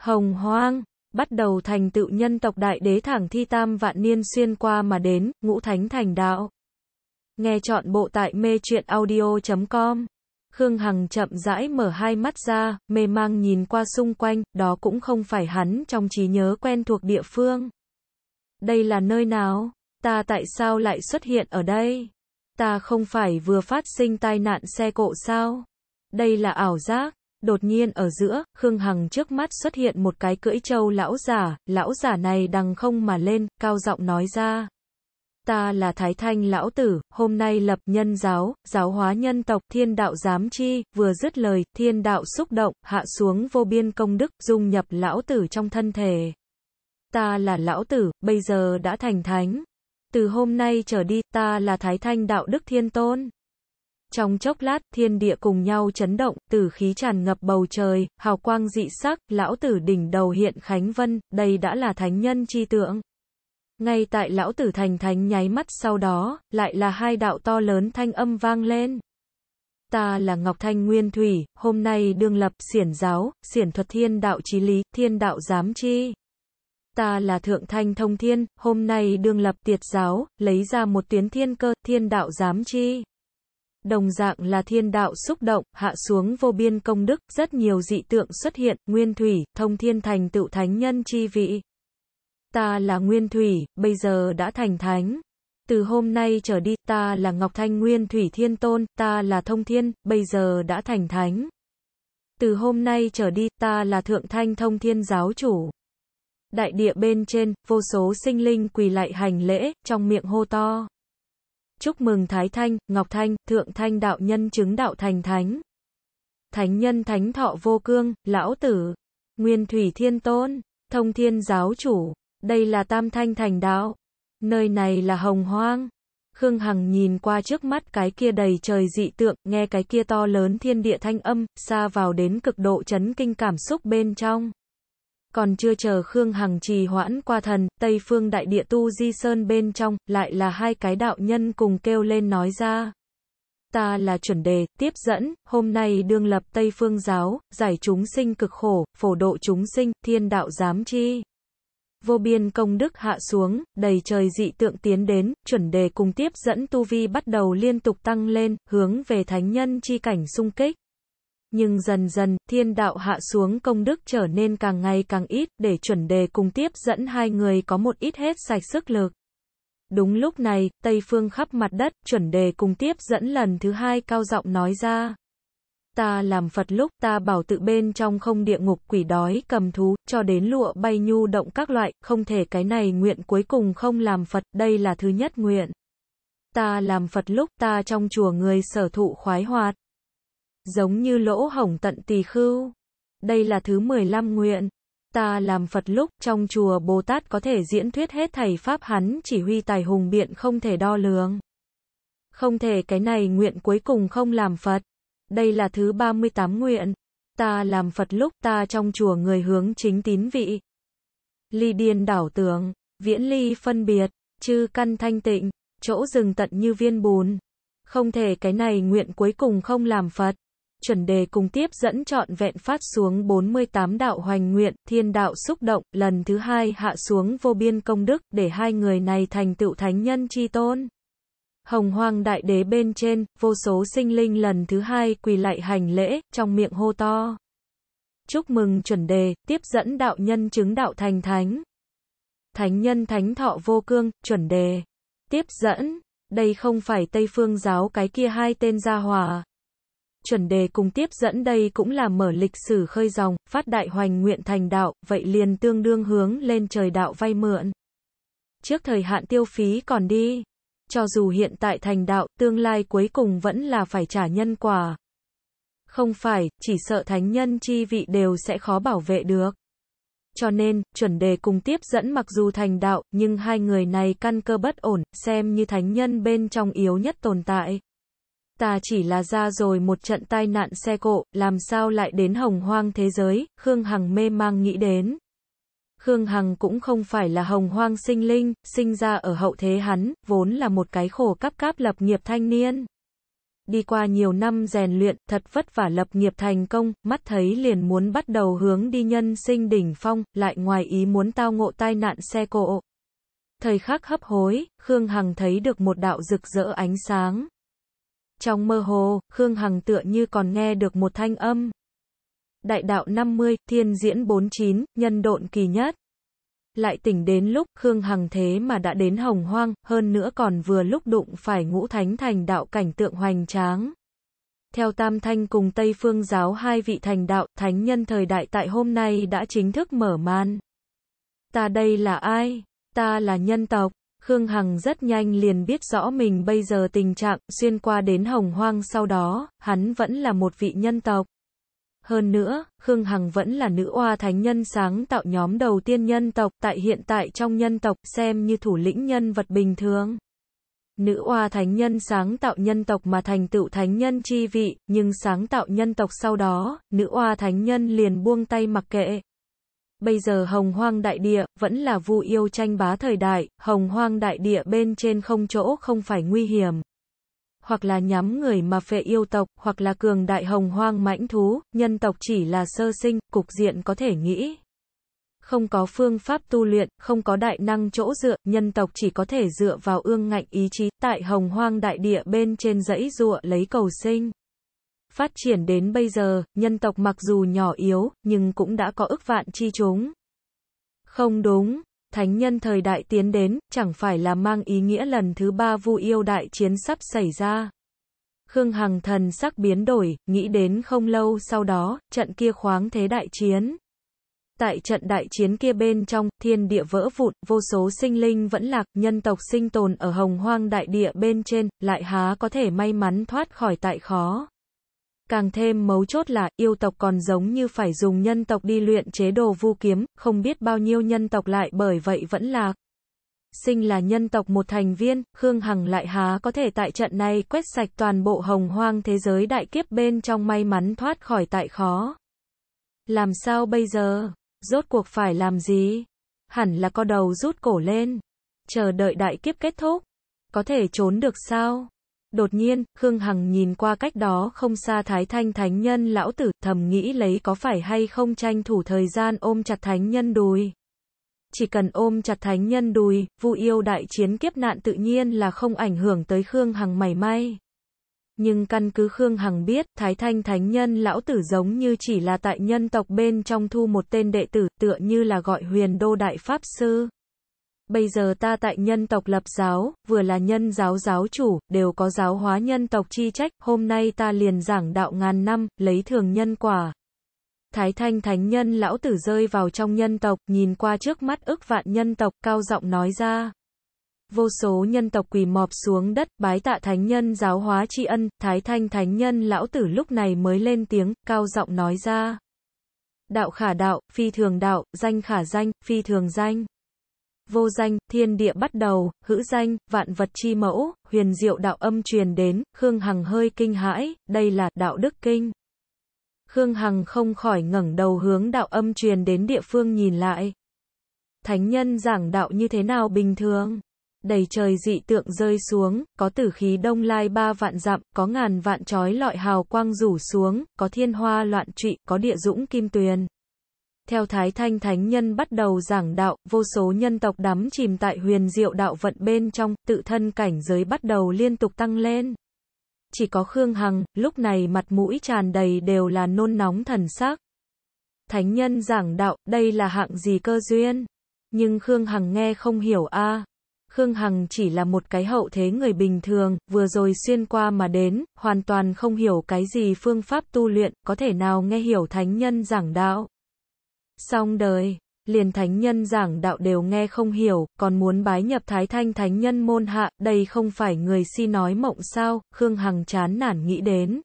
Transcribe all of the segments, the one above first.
hồng hoang, bắt đầu thành tựu nhân tộc đại đế thẳng thi tam vạn niên xuyên qua mà đến, ngũ thánh thành đạo. Nghe chọn bộ tại mê truyện audio.com. Khương Hằng chậm rãi mở hai mắt ra, mê mang nhìn qua xung quanh, đó cũng không phải hắn trong trí nhớ quen thuộc địa phương. Đây là nơi nào? Ta tại sao lại xuất hiện ở đây? Ta không phải vừa phát sinh tai nạn xe cộ sao? Đây là ảo giác. Đột nhiên ở giữa, Khương Hằng trước mắt xuất hiện một cái cưỡi trâu lão giả, lão giả này đằng không mà lên, cao giọng nói ra. Ta là Thái Thanh lão tử, hôm nay lập nhân giáo, giáo hóa nhân tộc, thiên đạo giám chi, vừa dứt lời, thiên đạo xúc động, hạ xuống vô biên công đức, dung nhập lão tử trong thân thể. Ta là lão tử, bây giờ đã thành thánh. Từ hôm nay trở đi, ta là Thái Thanh đạo đức thiên tôn. Trong chốc lát, thiên địa cùng nhau chấn động, tử khí tràn ngập bầu trời, hào quang dị sắc, lão tử đỉnh đầu hiện Khánh Vân, đây đã là thánh nhân chi tượng. Ngay tại lão tử thành thánh nháy mắt sau đó, lại là hai đạo to lớn thanh âm vang lên. Ta là Ngọc Thanh Nguyên Thủy, hôm nay đương lập xiển giáo, xiển thuật thiên đạo chí lý, thiên đạo giám chi. Ta là Thượng Thanh Thông Thiên, hôm nay đương lập tiệt giáo, lấy ra một tuyến thiên cơ, thiên đạo giám chi. Đồng dạng là thiên đạo xúc động, hạ xuống vô biên công đức, rất nhiều dị tượng xuất hiện, nguyên thủy, thông thiên thành tựu thánh nhân chi vị. Ta là nguyên thủy, bây giờ đã thành thánh. Từ hôm nay trở đi, ta là Ngọc Thanh Nguyên Thủy Thiên Tôn, ta là Thông Thiên, bây giờ đã thành thánh. Từ hôm nay trở đi, ta là Thượng Thanh Thông Thiên Giáo Chủ. Đại địa bên trên, vô số sinh linh quỳ lại hành lễ, trong miệng hô to chúc mừng Thái Thanh, Ngọc Thanh, Thượng Thanh đạo nhân chứng đạo thành thánh. Thánh nhân thánh thọ vô cương, lão tử, nguyên thủy thiên tôn, thông thiên giáo chủ, đây là tam thanh thành đạo, nơi này là hồng hoang. Khương Hằng nhìn qua trước mắt cái kia đầy trời dị tượng, nghe cái kia to lớn thiên địa thanh âm, xa vào đến cực độ chấn kinh cảm xúc bên trong còn chưa chờ Khương Hằng trì hoãn qua thần, Tây Phương Đại Địa Tu Di Sơn bên trong, lại là hai cái đạo nhân cùng kêu lên nói ra. Ta là chuẩn đề, tiếp dẫn, hôm nay đương lập Tây Phương Giáo, giải chúng sinh cực khổ, phổ độ chúng sinh, thiên đạo giám chi. Vô biên công đức hạ xuống, đầy trời dị tượng tiến đến, chuẩn đề cùng tiếp dẫn tu vi bắt đầu liên tục tăng lên, hướng về thánh nhân chi cảnh sung kích nhưng dần dần, thiên đạo hạ xuống công đức trở nên càng ngày càng ít, để chuẩn đề cùng tiếp dẫn hai người có một ít hết sạch sức lực. Đúng lúc này, Tây Phương khắp mặt đất, chuẩn đề cùng tiếp dẫn lần thứ hai cao giọng nói ra. Ta làm Phật lúc ta bảo tự bên trong không địa ngục quỷ đói cầm thú, cho đến lụa bay nhu động các loại, không thể cái này nguyện cuối cùng không làm Phật, đây là thứ nhất nguyện. Ta làm Phật lúc ta trong chùa người sở thụ khoái hoạt, giống như lỗ hổng tận tỳ khưu. Đây là thứ 15 nguyện. Ta làm Phật lúc trong chùa Bồ Tát có thể diễn thuyết hết thầy Pháp hắn chỉ huy tài hùng biện không thể đo lường. Không thể cái này nguyện cuối cùng không làm Phật. Đây là thứ 38 nguyện. Ta làm Phật lúc ta trong chùa người hướng chính tín vị. Ly điên đảo tưởng viễn ly phân biệt, chư căn thanh tịnh, chỗ rừng tận như viên bùn. Không thể cái này nguyện cuối cùng không làm Phật chuẩn đề cùng tiếp dẫn trọn vẹn phát xuống 48 đạo hoành nguyện, thiên đạo xúc động, lần thứ hai hạ xuống vô biên công đức, để hai người này thành tựu thánh nhân chi tôn. Hồng hoang đại đế bên trên, vô số sinh linh lần thứ hai quỳ lại hành lễ, trong miệng hô to. Chúc mừng chuẩn đề, tiếp dẫn đạo nhân chứng đạo thành thánh. Thánh nhân thánh thọ vô cương, chuẩn đề. Tiếp dẫn, đây không phải Tây Phương giáo cái kia hai tên gia hòa, chuẩn đề cùng tiếp dẫn đây cũng là mở lịch sử khơi dòng, phát đại hoành nguyện thành đạo, vậy liền tương đương hướng lên trời đạo vay mượn. Trước thời hạn tiêu phí còn đi. Cho dù hiện tại thành đạo, tương lai cuối cùng vẫn là phải trả nhân quả. Không phải, chỉ sợ thánh nhân chi vị đều sẽ khó bảo vệ được. Cho nên, chuẩn đề cùng tiếp dẫn mặc dù thành đạo, nhưng hai người này căn cơ bất ổn, xem như thánh nhân bên trong yếu nhất tồn tại ta chỉ là ra rồi một trận tai nạn xe cộ, làm sao lại đến hồng hoang thế giới, Khương Hằng mê mang nghĩ đến. Khương Hằng cũng không phải là hồng hoang sinh linh, sinh ra ở hậu thế hắn, vốn là một cái khổ cắp cáp lập nghiệp thanh niên. Đi qua nhiều năm rèn luyện, thật vất vả lập nghiệp thành công, mắt thấy liền muốn bắt đầu hướng đi nhân sinh đỉnh phong, lại ngoài ý muốn tao ngộ tai nạn xe cộ. Thời khắc hấp hối, Khương Hằng thấy được một đạo rực rỡ ánh sáng. Trong mơ hồ, Khương Hằng tựa như còn nghe được một thanh âm. Đại đạo 50, thiên diễn 49, nhân độn kỳ nhất. Lại tỉnh đến lúc Khương Hằng thế mà đã đến hồng hoang, hơn nữa còn vừa lúc đụng phải ngũ thánh thành đạo cảnh tượng hoành tráng. Theo Tam Thanh cùng Tây Phương giáo hai vị thành đạo, thánh nhân thời đại tại hôm nay đã chính thức mở màn. Ta đây là ai? Ta là nhân tộc, Khương Hằng rất nhanh liền biết rõ mình bây giờ tình trạng xuyên qua đến hồng hoang sau đó, hắn vẫn là một vị nhân tộc. Hơn nữa, Khương Hằng vẫn là nữ oa thánh nhân sáng tạo nhóm đầu tiên nhân tộc tại hiện tại trong nhân tộc xem như thủ lĩnh nhân vật bình thường. Nữ oa thánh nhân sáng tạo nhân tộc mà thành tựu thánh nhân chi vị, nhưng sáng tạo nhân tộc sau đó, nữ oa thánh nhân liền buông tay mặc kệ, Bây giờ hồng hoang đại địa, vẫn là vu yêu tranh bá thời đại, hồng hoang đại địa bên trên không chỗ không phải nguy hiểm. Hoặc là nhắm người mà phệ yêu tộc, hoặc là cường đại hồng hoang mãnh thú, nhân tộc chỉ là sơ sinh, cục diện có thể nghĩ. Không có phương pháp tu luyện, không có đại năng chỗ dựa, nhân tộc chỉ có thể dựa vào ương ngạnh ý chí, tại hồng hoang đại địa bên trên dãy dụa lấy cầu sinh. Phát triển đến bây giờ, nhân tộc mặc dù nhỏ yếu, nhưng cũng đã có ức vạn chi chúng. Không đúng, thánh nhân thời đại tiến đến, chẳng phải là mang ý nghĩa lần thứ ba vu yêu đại chiến sắp xảy ra. Khương Hằng thần sắc biến đổi, nghĩ đến không lâu sau đó, trận kia khoáng thế đại chiến. Tại trận đại chiến kia bên trong, thiên địa vỡ vụn, vô số sinh linh vẫn lạc, nhân tộc sinh tồn ở hồng hoang đại địa bên trên, lại há có thể may mắn thoát khỏi tại khó. Càng thêm mấu chốt là, yêu tộc còn giống như phải dùng nhân tộc đi luyện chế đồ vu kiếm, không biết bao nhiêu nhân tộc lại bởi vậy vẫn là sinh là nhân tộc một thành viên, Khương Hằng lại há có thể tại trận này quét sạch toàn bộ hồng hoang thế giới đại kiếp bên trong may mắn thoát khỏi tại khó. Làm sao bây giờ? Rốt cuộc phải làm gì? Hẳn là có đầu rút cổ lên. Chờ đợi đại kiếp kết thúc. Có thể trốn được sao? Đột nhiên, Khương Hằng nhìn qua cách đó không xa Thái Thanh Thánh Nhân lão tử, thầm nghĩ lấy có phải hay không tranh thủ thời gian ôm chặt Thánh Nhân đùi. Chỉ cần ôm chặt Thánh Nhân đùi, vu yêu đại chiến kiếp nạn tự nhiên là không ảnh hưởng tới Khương Hằng mảy may. Nhưng căn cứ Khương Hằng biết, Thái Thanh Thánh Nhân lão tử giống như chỉ là tại nhân tộc bên trong thu một tên đệ tử tựa như là gọi huyền đô đại pháp sư. Bây giờ ta tại nhân tộc lập giáo, vừa là nhân giáo giáo chủ, đều có giáo hóa nhân tộc chi trách, hôm nay ta liền giảng đạo ngàn năm, lấy thường nhân quả. Thái thanh thánh nhân lão tử rơi vào trong nhân tộc, nhìn qua trước mắt ức vạn nhân tộc, cao giọng nói ra. Vô số nhân tộc quỳ mọp xuống đất, bái tạ thánh nhân giáo hóa tri ân, thái thanh thánh nhân lão tử lúc này mới lên tiếng, cao giọng nói ra. Đạo khả đạo, phi thường đạo, danh khả danh, phi thường danh vô danh, thiên địa bắt đầu, hữu danh, vạn vật chi mẫu, huyền diệu đạo âm truyền đến, Khương Hằng hơi kinh hãi, đây là đạo đức kinh. Khương Hằng không khỏi ngẩng đầu hướng đạo âm truyền đến địa phương nhìn lại. Thánh nhân giảng đạo như thế nào bình thường? Đầy trời dị tượng rơi xuống, có tử khí đông lai ba vạn dặm, có ngàn vạn trói lọi hào quang rủ xuống, có thiên hoa loạn trụy, có địa dũng kim tuyền theo Thái Thanh Thánh Nhân bắt đầu giảng đạo, vô số nhân tộc đắm chìm tại huyền diệu đạo vận bên trong, tự thân cảnh giới bắt đầu liên tục tăng lên. Chỉ có Khương Hằng, lúc này mặt mũi tràn đầy đều là nôn nóng thần sắc. Thánh Nhân giảng đạo, đây là hạng gì cơ duyên? Nhưng Khương Hằng nghe không hiểu a. À. Khương Hằng chỉ là một cái hậu thế người bình thường, vừa rồi xuyên qua mà đến, hoàn toàn không hiểu cái gì phương pháp tu luyện, có thể nào nghe hiểu thánh nhân giảng đạo. Xong đời, liền thánh nhân giảng đạo đều nghe không hiểu, còn muốn bái nhập thái thanh thánh nhân môn hạ, đây không phải người si nói mộng sao, Khương Hằng chán nản nghĩ đến.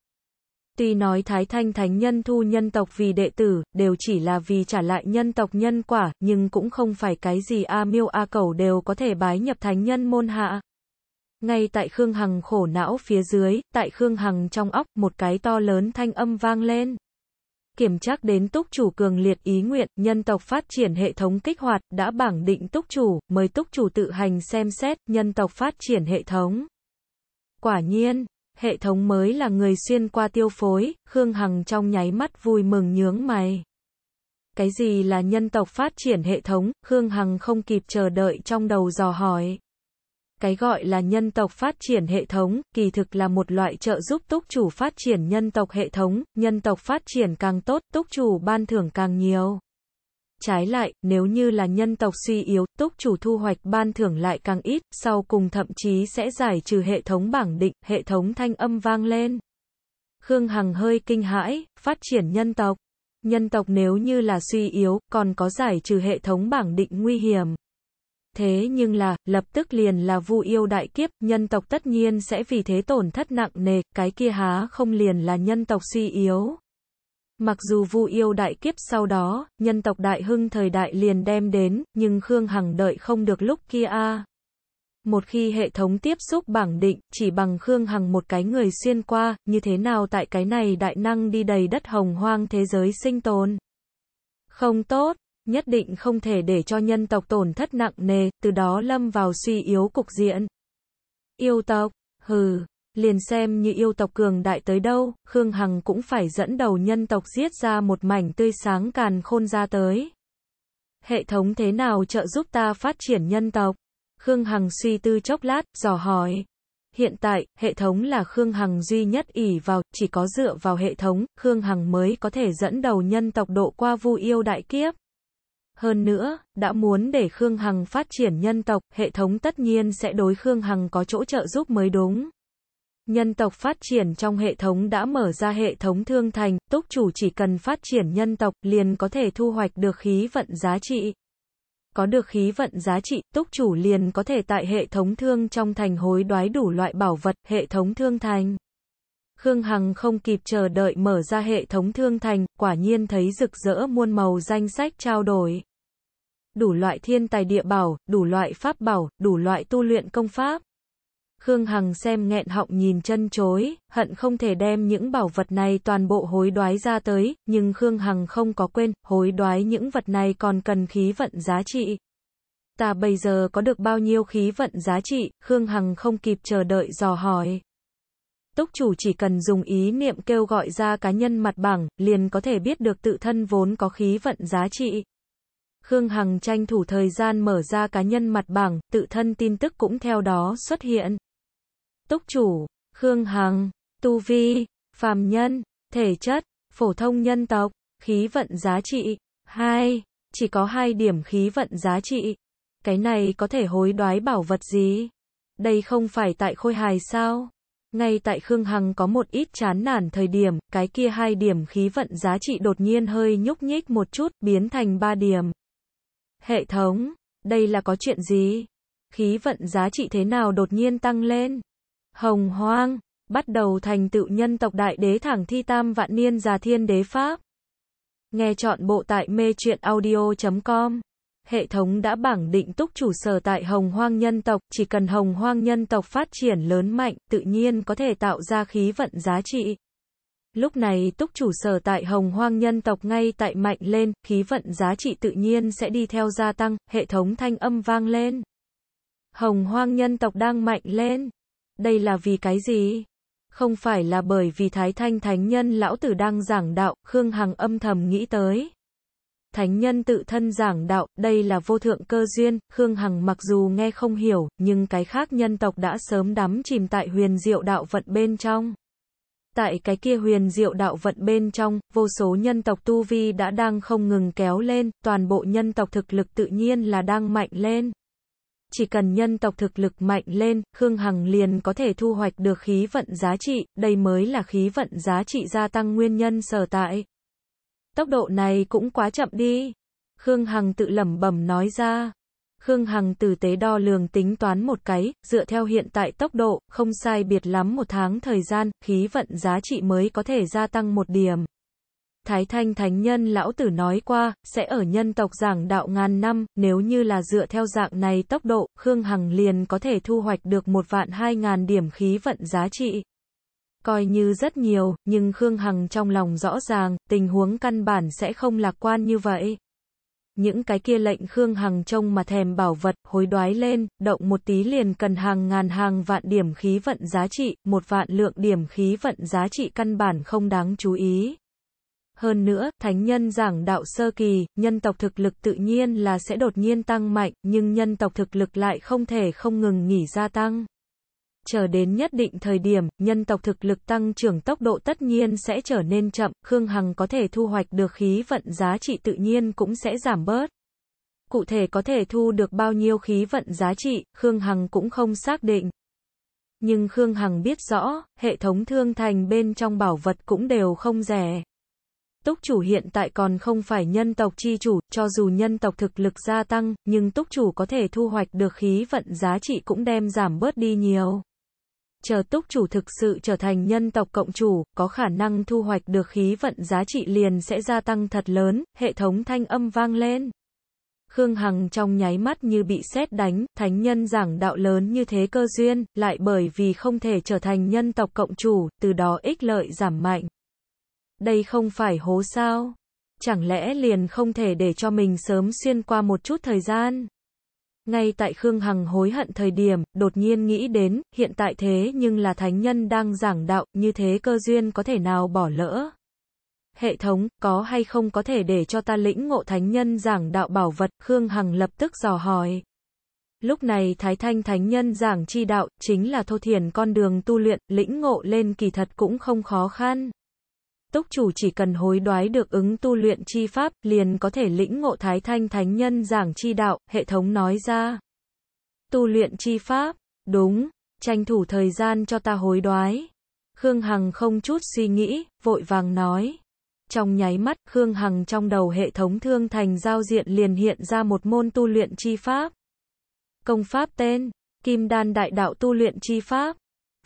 Tuy nói Thái Thanh Thánh Nhân thu nhân tộc vì đệ tử, đều chỉ là vì trả lại nhân tộc nhân quả, nhưng cũng không phải cái gì A Miêu A Cầu đều có thể bái nhập Thánh Nhân môn hạ. Ngay tại Khương Hằng khổ não phía dưới, tại Khương Hằng trong óc, một cái to lớn thanh âm vang lên kiểm tra đến túc chủ cường liệt ý nguyện, nhân tộc phát triển hệ thống kích hoạt, đã bảng định túc chủ, mời túc chủ tự hành xem xét, nhân tộc phát triển hệ thống. Quả nhiên, hệ thống mới là người xuyên qua tiêu phối, Khương Hằng trong nháy mắt vui mừng nhướng mày. Cái gì là nhân tộc phát triển hệ thống, Khương Hằng không kịp chờ đợi trong đầu dò hỏi. Cái gọi là nhân tộc phát triển hệ thống, kỳ thực là một loại trợ giúp túc chủ phát triển nhân tộc hệ thống, nhân tộc phát triển càng tốt, túc chủ ban thưởng càng nhiều. Trái lại, nếu như là nhân tộc suy yếu, túc chủ thu hoạch ban thưởng lại càng ít, sau cùng thậm chí sẽ giải trừ hệ thống bảng định, hệ thống thanh âm vang lên. Khương Hằng hơi kinh hãi, phát triển nhân tộc. Nhân tộc nếu như là suy yếu, còn có giải trừ hệ thống bảng định nguy hiểm thế nhưng là, lập tức liền là vu yêu đại kiếp, nhân tộc tất nhiên sẽ vì thế tổn thất nặng nề, cái kia há không liền là nhân tộc suy yếu. Mặc dù vu yêu đại kiếp sau đó, nhân tộc đại hưng thời đại liền đem đến, nhưng Khương Hằng đợi không được lúc kia a. Một khi hệ thống tiếp xúc bảng định, chỉ bằng Khương Hằng một cái người xuyên qua, như thế nào tại cái này đại năng đi đầy đất hồng hoang thế giới sinh tồn. Không tốt, nhất định không thể để cho nhân tộc tổn thất nặng nề, từ đó lâm vào suy yếu cục diện. Yêu tộc, hừ, liền xem như yêu tộc cường đại tới đâu, Khương Hằng cũng phải dẫn đầu nhân tộc giết ra một mảnh tươi sáng càn khôn ra tới. Hệ thống thế nào trợ giúp ta phát triển nhân tộc? Khương Hằng suy tư chốc lát, dò hỏi. Hiện tại, hệ thống là Khương Hằng duy nhất ỷ vào, chỉ có dựa vào hệ thống, Khương Hằng mới có thể dẫn đầu nhân tộc độ qua vu yêu đại kiếp. Hơn nữa, đã muốn để Khương Hằng phát triển nhân tộc, hệ thống tất nhiên sẽ đối Khương Hằng có chỗ trợ giúp mới đúng. Nhân tộc phát triển trong hệ thống đã mở ra hệ thống thương thành, túc chủ chỉ cần phát triển nhân tộc liền có thể thu hoạch được khí vận giá trị. Có được khí vận giá trị, túc chủ liền có thể tại hệ thống thương trong thành hối đoái đủ loại bảo vật, hệ thống thương thành. Khương Hằng không kịp chờ đợi mở ra hệ thống thương thành, quả nhiên thấy rực rỡ muôn màu danh sách trao đổi. Đủ loại thiên tài địa bảo, đủ loại pháp bảo, đủ loại tu luyện công pháp. Khương Hằng xem nghẹn họng nhìn chân chối, hận không thể đem những bảo vật này toàn bộ hối đoái ra tới, nhưng Khương Hằng không có quên, hối đoái những vật này còn cần khí vận giá trị. Ta bây giờ có được bao nhiêu khí vận giá trị, Khương Hằng không kịp chờ đợi dò hỏi. Túc chủ chỉ cần dùng ý niệm kêu gọi ra cá nhân mặt bằng liền có thể biết được tự thân vốn có khí vận giá trị. Khương Hằng tranh thủ thời gian mở ra cá nhân mặt bằng, tự thân tin tức cũng theo đó xuất hiện. Túc chủ, Khương Hằng, tu vi, phàm nhân, thể chất, phổ thông nhân tộc, khí vận giá trị, Hai, chỉ có hai điểm khí vận giá trị. Cái này có thể hối đoái bảo vật gì? Đây không phải tại khôi hài sao? Ngay tại Khương Hằng có một ít chán nản thời điểm, cái kia hai điểm khí vận giá trị đột nhiên hơi nhúc nhích một chút, biến thành ba điểm. Hệ thống, đây là có chuyện gì? Khí vận giá trị thế nào đột nhiên tăng lên? Hồng hoang, bắt đầu thành tựu nhân tộc đại đế thẳng thi tam vạn niên già thiên đế Pháp. Nghe chọn bộ tại mê chuyện audio.com hệ thống đã bảng định túc chủ sở tại hồng hoang nhân tộc, chỉ cần hồng hoang nhân tộc phát triển lớn mạnh, tự nhiên có thể tạo ra khí vận giá trị. Lúc này túc chủ sở tại hồng hoang nhân tộc ngay tại mạnh lên, khí vận giá trị tự nhiên sẽ đi theo gia tăng, hệ thống thanh âm vang lên. Hồng hoang nhân tộc đang mạnh lên. Đây là vì cái gì? Không phải là bởi vì Thái Thanh Thánh Nhân Lão Tử đang giảng đạo, Khương Hằng âm thầm nghĩ tới thánh nhân tự thân giảng đạo, đây là vô thượng cơ duyên, Khương Hằng mặc dù nghe không hiểu, nhưng cái khác nhân tộc đã sớm đắm chìm tại huyền diệu đạo vận bên trong. Tại cái kia huyền diệu đạo vận bên trong, vô số nhân tộc tu vi đã đang không ngừng kéo lên, toàn bộ nhân tộc thực lực tự nhiên là đang mạnh lên. Chỉ cần nhân tộc thực lực mạnh lên, Khương Hằng liền có thể thu hoạch được khí vận giá trị, đây mới là khí vận giá trị gia tăng nguyên nhân sở tại. Tốc độ này cũng quá chậm đi. Khương Hằng tự lẩm bẩm nói ra. Khương Hằng tử tế đo lường tính toán một cái, dựa theo hiện tại tốc độ, không sai biệt lắm một tháng thời gian, khí vận giá trị mới có thể gia tăng một điểm. Thái Thanh Thánh Nhân Lão Tử nói qua, sẽ ở nhân tộc giảng đạo ngàn năm, nếu như là dựa theo dạng này tốc độ, Khương Hằng liền có thể thu hoạch được một vạn hai ngàn điểm khí vận giá trị coi như rất nhiều, nhưng Khương Hằng trong lòng rõ ràng, tình huống căn bản sẽ không lạc quan như vậy. Những cái kia lệnh Khương Hằng trông mà thèm bảo vật, hối đoái lên, động một tí liền cần hàng ngàn hàng vạn điểm khí vận giá trị, một vạn lượng điểm khí vận giá trị căn bản không đáng chú ý. Hơn nữa, thánh nhân giảng đạo sơ kỳ, nhân tộc thực lực tự nhiên là sẽ đột nhiên tăng mạnh, nhưng nhân tộc thực lực lại không thể không ngừng nghỉ gia tăng chờ đến nhất định thời điểm, nhân tộc thực lực tăng trưởng tốc độ tất nhiên sẽ trở nên chậm, Khương Hằng có thể thu hoạch được khí vận giá trị tự nhiên cũng sẽ giảm bớt. Cụ thể có thể thu được bao nhiêu khí vận giá trị, Khương Hằng cũng không xác định. Nhưng Khương Hằng biết rõ, hệ thống thương thành bên trong bảo vật cũng đều không rẻ. Túc chủ hiện tại còn không phải nhân tộc chi chủ, cho dù nhân tộc thực lực gia tăng, nhưng túc chủ có thể thu hoạch được khí vận giá trị cũng đem giảm bớt đi nhiều chờ túc chủ thực sự trở thành nhân tộc cộng chủ, có khả năng thu hoạch được khí vận giá trị liền sẽ gia tăng thật lớn, hệ thống thanh âm vang lên. Khương Hằng trong nháy mắt như bị sét đánh, thánh nhân giảng đạo lớn như thế cơ duyên, lại bởi vì không thể trở thành nhân tộc cộng chủ, từ đó ích lợi giảm mạnh. Đây không phải hố sao? Chẳng lẽ liền không thể để cho mình sớm xuyên qua một chút thời gian? Ngay tại Khương Hằng hối hận thời điểm, đột nhiên nghĩ đến, hiện tại thế nhưng là thánh nhân đang giảng đạo, như thế cơ duyên có thể nào bỏ lỡ. Hệ thống, có hay không có thể để cho ta lĩnh ngộ thánh nhân giảng đạo bảo vật, Khương Hằng lập tức dò hỏi. Lúc này Thái Thanh thánh nhân giảng chi đạo, chính là thô thiền con đường tu luyện, lĩnh ngộ lên kỳ thật cũng không khó khăn túc chủ chỉ cần hối đoái được ứng tu luyện chi pháp, liền có thể lĩnh ngộ thái thanh thánh nhân giảng chi đạo, hệ thống nói ra. Tu luyện chi pháp, đúng, tranh thủ thời gian cho ta hối đoái. Khương Hằng không chút suy nghĩ, vội vàng nói. Trong nháy mắt, Khương Hằng trong đầu hệ thống thương thành giao diện liền hiện ra một môn tu luyện chi pháp. Công pháp tên, Kim Đan Đại Đạo Tu Luyện Chi Pháp.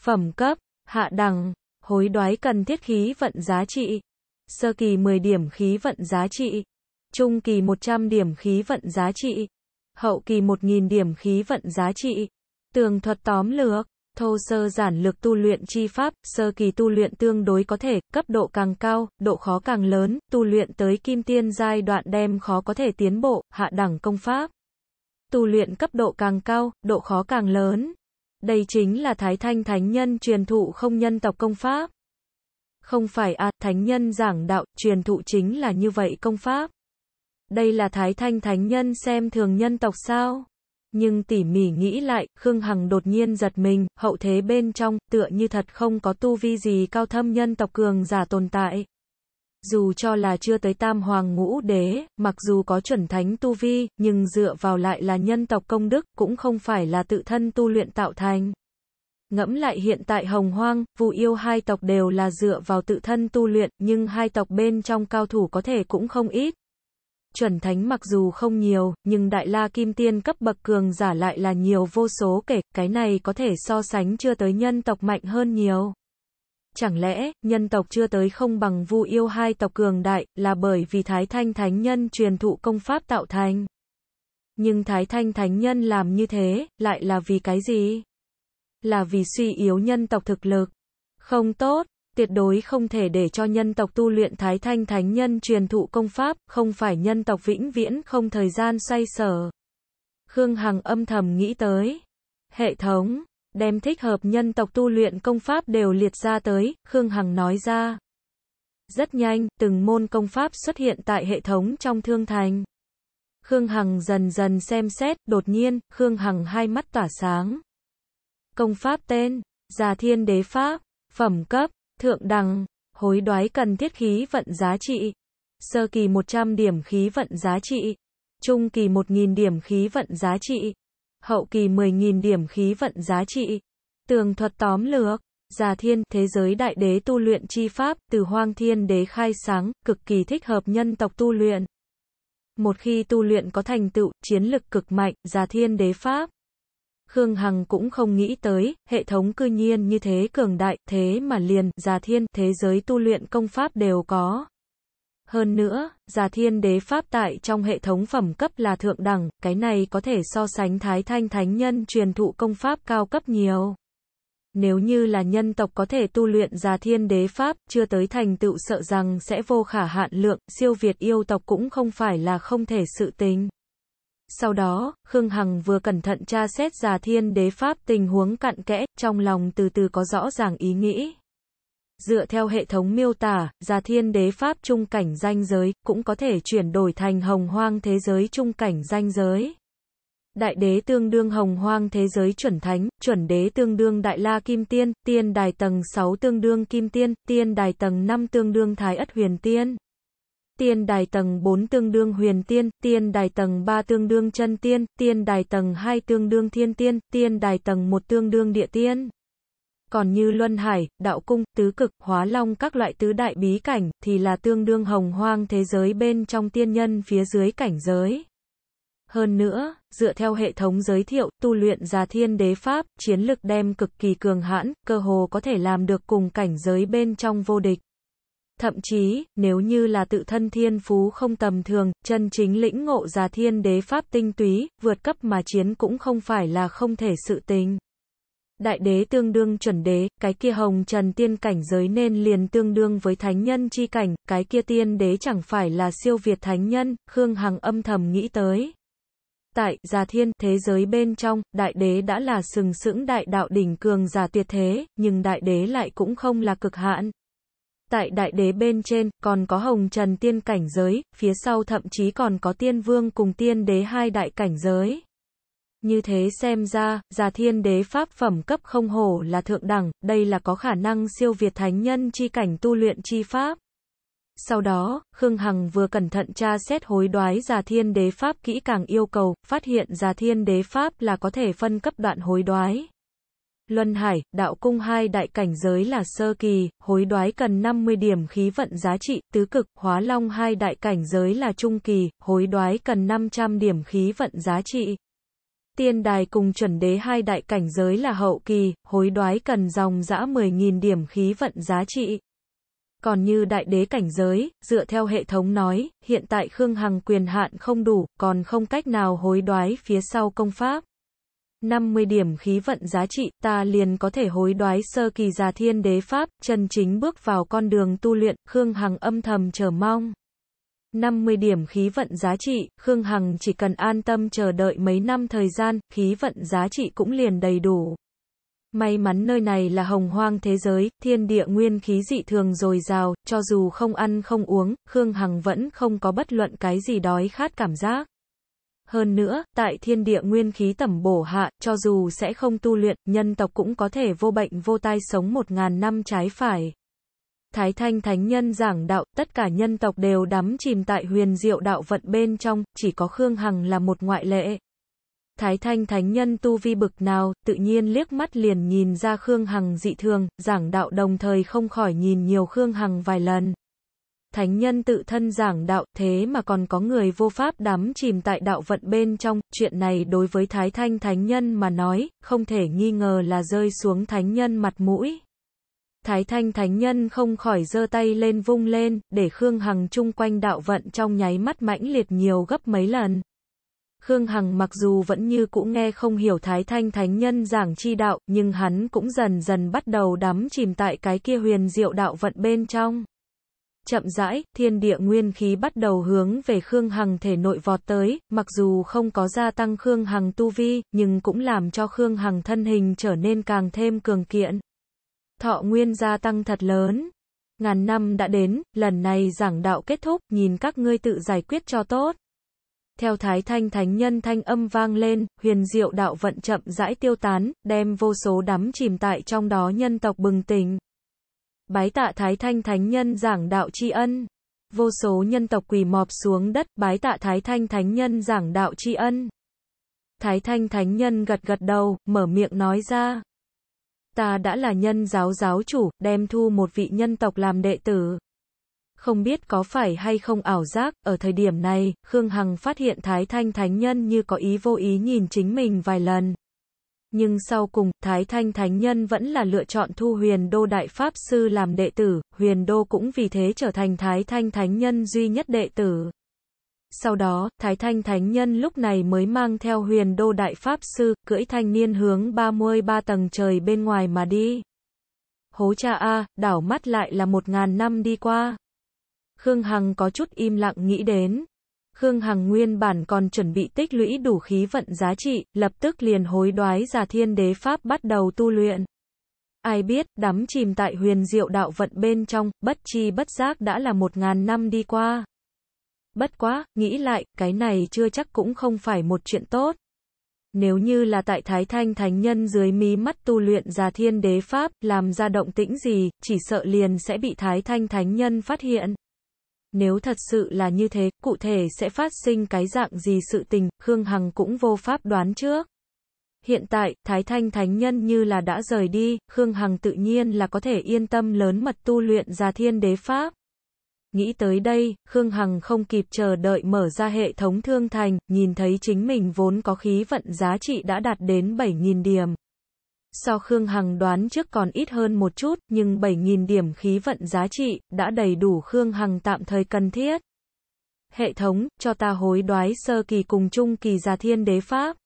Phẩm cấp, hạ đẳng, Hối đoái cần thiết khí vận giá trị. Sơ kỳ 10 điểm khí vận giá trị. Trung kỳ 100 điểm khí vận giá trị. Hậu kỳ 1.000 điểm khí vận giá trị. Tường thuật tóm lược. Thô sơ giản lược tu luyện chi pháp, sơ kỳ tu luyện tương đối có thể, cấp độ càng cao, độ khó càng lớn, tu luyện tới kim tiên giai đoạn đem khó có thể tiến bộ, hạ đẳng công pháp. Tu luyện cấp độ càng cao, độ khó càng lớn, đây chính là Thái Thanh Thánh Nhân truyền thụ không nhân tộc công pháp. Không phải à, Thánh Nhân giảng đạo, truyền thụ chính là như vậy công pháp. Đây là Thái Thanh Thánh Nhân xem thường nhân tộc sao? Nhưng tỉ mỉ nghĩ lại, Khương Hằng đột nhiên giật mình, hậu thế bên trong, tựa như thật không có tu vi gì cao thâm nhân tộc cường giả tồn tại. Dù cho là chưa tới tam hoàng ngũ đế, mặc dù có chuẩn thánh tu vi, nhưng dựa vào lại là nhân tộc công đức, cũng không phải là tự thân tu luyện tạo thành. Ngẫm lại hiện tại hồng hoang, vụ yêu hai tộc đều là dựa vào tự thân tu luyện, nhưng hai tộc bên trong cao thủ có thể cũng không ít. Chuẩn thánh mặc dù không nhiều, nhưng đại la kim tiên cấp bậc cường giả lại là nhiều vô số kể, cái này có thể so sánh chưa tới nhân tộc mạnh hơn nhiều. Chẳng lẽ, nhân tộc chưa tới không bằng vu yêu hai tộc cường đại, là bởi vì Thái Thanh Thánh Nhân truyền thụ công pháp tạo thành. Nhưng Thái Thanh Thánh Nhân làm như thế, lại là vì cái gì? Là vì suy yếu nhân tộc thực lực. Không tốt, tuyệt đối không thể để cho nhân tộc tu luyện Thái Thanh Thánh Nhân truyền thụ công pháp, không phải nhân tộc vĩnh viễn không thời gian xoay sở. Khương Hằng âm thầm nghĩ tới. Hệ thống đem thích hợp nhân tộc tu luyện công pháp đều liệt ra tới, Khương Hằng nói ra. Rất nhanh, từng môn công pháp xuất hiện tại hệ thống trong thương thành. Khương Hằng dần dần xem xét, đột nhiên, Khương Hằng hai mắt tỏa sáng. Công pháp tên, Già Thiên Đế Pháp, Phẩm cấp, Thượng Đằng, Hối đoái cần thiết khí vận giá trị. Sơ kỳ 100 điểm khí vận giá trị. Trung kỳ 1.000 điểm khí vận giá trị hậu kỳ 10.000 điểm khí vận giá trị. Tường thuật tóm lược, Già Thiên, thế giới đại đế tu luyện chi pháp, từ hoang thiên đế khai sáng, cực kỳ thích hợp nhân tộc tu luyện. Một khi tu luyện có thành tựu, chiến lực cực mạnh, Già Thiên đế pháp. Khương Hằng cũng không nghĩ tới, hệ thống cư nhiên như thế cường đại, thế mà liền, Già Thiên, thế giới tu luyện công pháp đều có. Hơn nữa, Già Thiên Đế Pháp tại trong hệ thống phẩm cấp là thượng đẳng, cái này có thể so sánh Thái Thanh Thánh Nhân truyền thụ công pháp cao cấp nhiều. Nếu như là nhân tộc có thể tu luyện Già Thiên Đế Pháp, chưa tới thành tựu sợ rằng sẽ vô khả hạn lượng, siêu việt yêu tộc cũng không phải là không thể sự tính. Sau đó, Khương Hằng vừa cẩn thận tra xét Già Thiên Đế Pháp tình huống cặn kẽ, trong lòng từ từ có rõ ràng ý nghĩ. Dựa theo hệ thống miêu tả, Già Thiên Đế Pháp trung cảnh danh giới, cũng có thể chuyển đổi thành hồng hoang thế giới trung cảnh danh giới. Đại đế tương đương hồng hoang thế giới chuẩn thánh, chuẩn đế tương đương đại la kim tiên, tiên đài tầng 6 tương đương kim tiên, tiên đài tầng 5 tương đương thái ất huyền tiên. Tiên đài tầng 4 tương đương huyền tiên, tiên đài tầng 3 tương đương chân tiên, tiên đài tầng 2 tương đương thiên tiên, tiên đài tầng 1 tương đương địa tiên còn như Luân Hải, Đạo Cung, Tứ Cực, Hóa Long các loại tứ đại bí cảnh thì là tương đương hồng hoang thế giới bên trong tiên nhân phía dưới cảnh giới. Hơn nữa, dựa theo hệ thống giới thiệu, tu luyện ra thiên đế pháp, chiến lực đem cực kỳ cường hãn, cơ hồ có thể làm được cùng cảnh giới bên trong vô địch. Thậm chí, nếu như là tự thân thiên phú không tầm thường, chân chính lĩnh ngộ ra thiên đế pháp tinh túy, vượt cấp mà chiến cũng không phải là không thể sự tình. Đại đế tương đương chuẩn đế, cái kia hồng trần tiên cảnh giới nên liền tương đương với thánh nhân chi cảnh, cái kia tiên đế chẳng phải là siêu việt thánh nhân, Khương Hằng âm thầm nghĩ tới. Tại, Già Thiên, thế giới bên trong, đại đế đã là sừng sững đại đạo đỉnh cường giả tuyệt thế, nhưng đại đế lại cũng không là cực hạn. Tại đại đế bên trên, còn có hồng trần tiên cảnh giới, phía sau thậm chí còn có tiên vương cùng tiên đế hai đại cảnh giới. Như thế xem ra, già thiên đế pháp phẩm cấp không hổ là thượng đẳng, đây là có khả năng siêu việt thánh nhân chi cảnh tu luyện chi pháp. Sau đó, Khương Hằng vừa cẩn thận tra xét hối đoái già thiên đế pháp kỹ càng yêu cầu, phát hiện già thiên đế pháp là có thể phân cấp đoạn hối đoái. Luân Hải, đạo cung hai đại cảnh giới là sơ kỳ, hối đoái cần 50 điểm khí vận giá trị, tứ cực, hóa long hai đại cảnh giới là trung kỳ, hối đoái cần 500 điểm khí vận giá trị tiên đài cùng chuẩn đế hai đại cảnh giới là hậu kỳ, hối đoái cần dòng dã 10.000 điểm khí vận giá trị. Còn như đại đế cảnh giới, dựa theo hệ thống nói, hiện tại Khương Hằng quyền hạn không đủ, còn không cách nào hối đoái phía sau công pháp. 50 điểm khí vận giá trị, ta liền có thể hối đoái sơ kỳ già thiên đế pháp, chân chính bước vào con đường tu luyện, Khương Hằng âm thầm chờ mong. 50 điểm khí vận giá trị, Khương Hằng chỉ cần an tâm chờ đợi mấy năm thời gian, khí vận giá trị cũng liền đầy đủ. May mắn nơi này là hồng hoang thế giới, thiên địa nguyên khí dị thường dồi dào, cho dù không ăn không uống, Khương Hằng vẫn không có bất luận cái gì đói khát cảm giác. Hơn nữa, tại thiên địa nguyên khí tẩm bổ hạ, cho dù sẽ không tu luyện, nhân tộc cũng có thể vô bệnh vô tai sống một ngàn năm trái phải. Thái Thanh Thánh Nhân giảng đạo, tất cả nhân tộc đều đắm chìm tại huyền diệu đạo vận bên trong, chỉ có Khương Hằng là một ngoại lệ. Thái Thanh Thánh Nhân tu vi bực nào, tự nhiên liếc mắt liền nhìn ra Khương Hằng dị thường, giảng đạo đồng thời không khỏi nhìn nhiều Khương Hằng vài lần. Thánh Nhân tự thân giảng đạo, thế mà còn có người vô pháp đắm chìm tại đạo vận bên trong, chuyện này đối với Thái Thanh Thánh Nhân mà nói, không thể nghi ngờ là rơi xuống Thánh Nhân mặt mũi. Thái Thanh Thánh Nhân không khỏi giơ tay lên vung lên, để Khương Hằng chung quanh đạo vận trong nháy mắt mãnh liệt nhiều gấp mấy lần. Khương Hằng mặc dù vẫn như cũ nghe không hiểu Thái Thanh Thánh Nhân giảng chi đạo, nhưng hắn cũng dần dần bắt đầu đắm chìm tại cái kia huyền diệu đạo vận bên trong. Chậm rãi, thiên địa nguyên khí bắt đầu hướng về Khương Hằng thể nội vọt tới, mặc dù không có gia tăng Khương Hằng tu vi, nhưng cũng làm cho Khương Hằng thân hình trở nên càng thêm cường kiện thọ nguyên gia tăng thật lớn. Ngàn năm đã đến, lần này giảng đạo kết thúc, nhìn các ngươi tự giải quyết cho tốt. Theo thái thanh thánh nhân thanh âm vang lên, huyền diệu đạo vận chậm rãi tiêu tán, đem vô số đắm chìm tại trong đó nhân tộc bừng tỉnh. Bái tạ thái thanh thánh nhân giảng đạo tri ân. Vô số nhân tộc quỳ mọp xuống đất, bái tạ thái thanh thánh nhân giảng đạo tri ân. Thái thanh thánh nhân gật gật đầu, mở miệng nói ra ta đã là nhân giáo giáo chủ, đem thu một vị nhân tộc làm đệ tử. Không biết có phải hay không ảo giác, ở thời điểm này, Khương Hằng phát hiện Thái Thanh Thánh Nhân như có ý vô ý nhìn chính mình vài lần. Nhưng sau cùng, Thái Thanh Thánh Nhân vẫn là lựa chọn thu huyền đô Đại Pháp Sư làm đệ tử, huyền đô cũng vì thế trở thành Thái Thanh Thánh Nhân duy nhất đệ tử. Sau đó, Thái Thanh Thánh Nhân lúc này mới mang theo huyền đô Đại Pháp Sư, cưỡi thanh niên hướng 33 tầng trời bên ngoài mà đi. Hố cha A, đảo mắt lại là một ngàn năm đi qua. Khương Hằng có chút im lặng nghĩ đến. Khương Hằng nguyên bản còn chuẩn bị tích lũy đủ khí vận giá trị, lập tức liền hối đoái giả thiên đế Pháp bắt đầu tu luyện. Ai biết, đắm chìm tại huyền diệu đạo vận bên trong, bất chi bất giác đã là một ngàn năm đi qua. Bất quá, nghĩ lại, cái này chưa chắc cũng không phải một chuyện tốt. Nếu như là tại Thái Thanh Thánh Nhân dưới mí mắt tu luyện ra thiên đế Pháp, làm ra động tĩnh gì, chỉ sợ liền sẽ bị Thái Thanh Thánh Nhân phát hiện. Nếu thật sự là như thế, cụ thể sẽ phát sinh cái dạng gì sự tình, Khương Hằng cũng vô pháp đoán trước. Hiện tại, Thái Thanh Thánh Nhân như là đã rời đi, Khương Hằng tự nhiên là có thể yên tâm lớn mật tu luyện ra thiên đế Pháp. Nghĩ tới đây, Khương Hằng không kịp chờ đợi mở ra hệ thống thương thành, nhìn thấy chính mình vốn có khí vận giá trị đã đạt đến 7.000 điểm. Sao Khương Hằng đoán trước còn ít hơn một chút, nhưng 7.000 điểm khí vận giá trị, đã đầy đủ Khương Hằng tạm thời cần thiết. Hệ thống, cho ta hối đoái sơ kỳ cùng chung kỳ gia thiên đế pháp.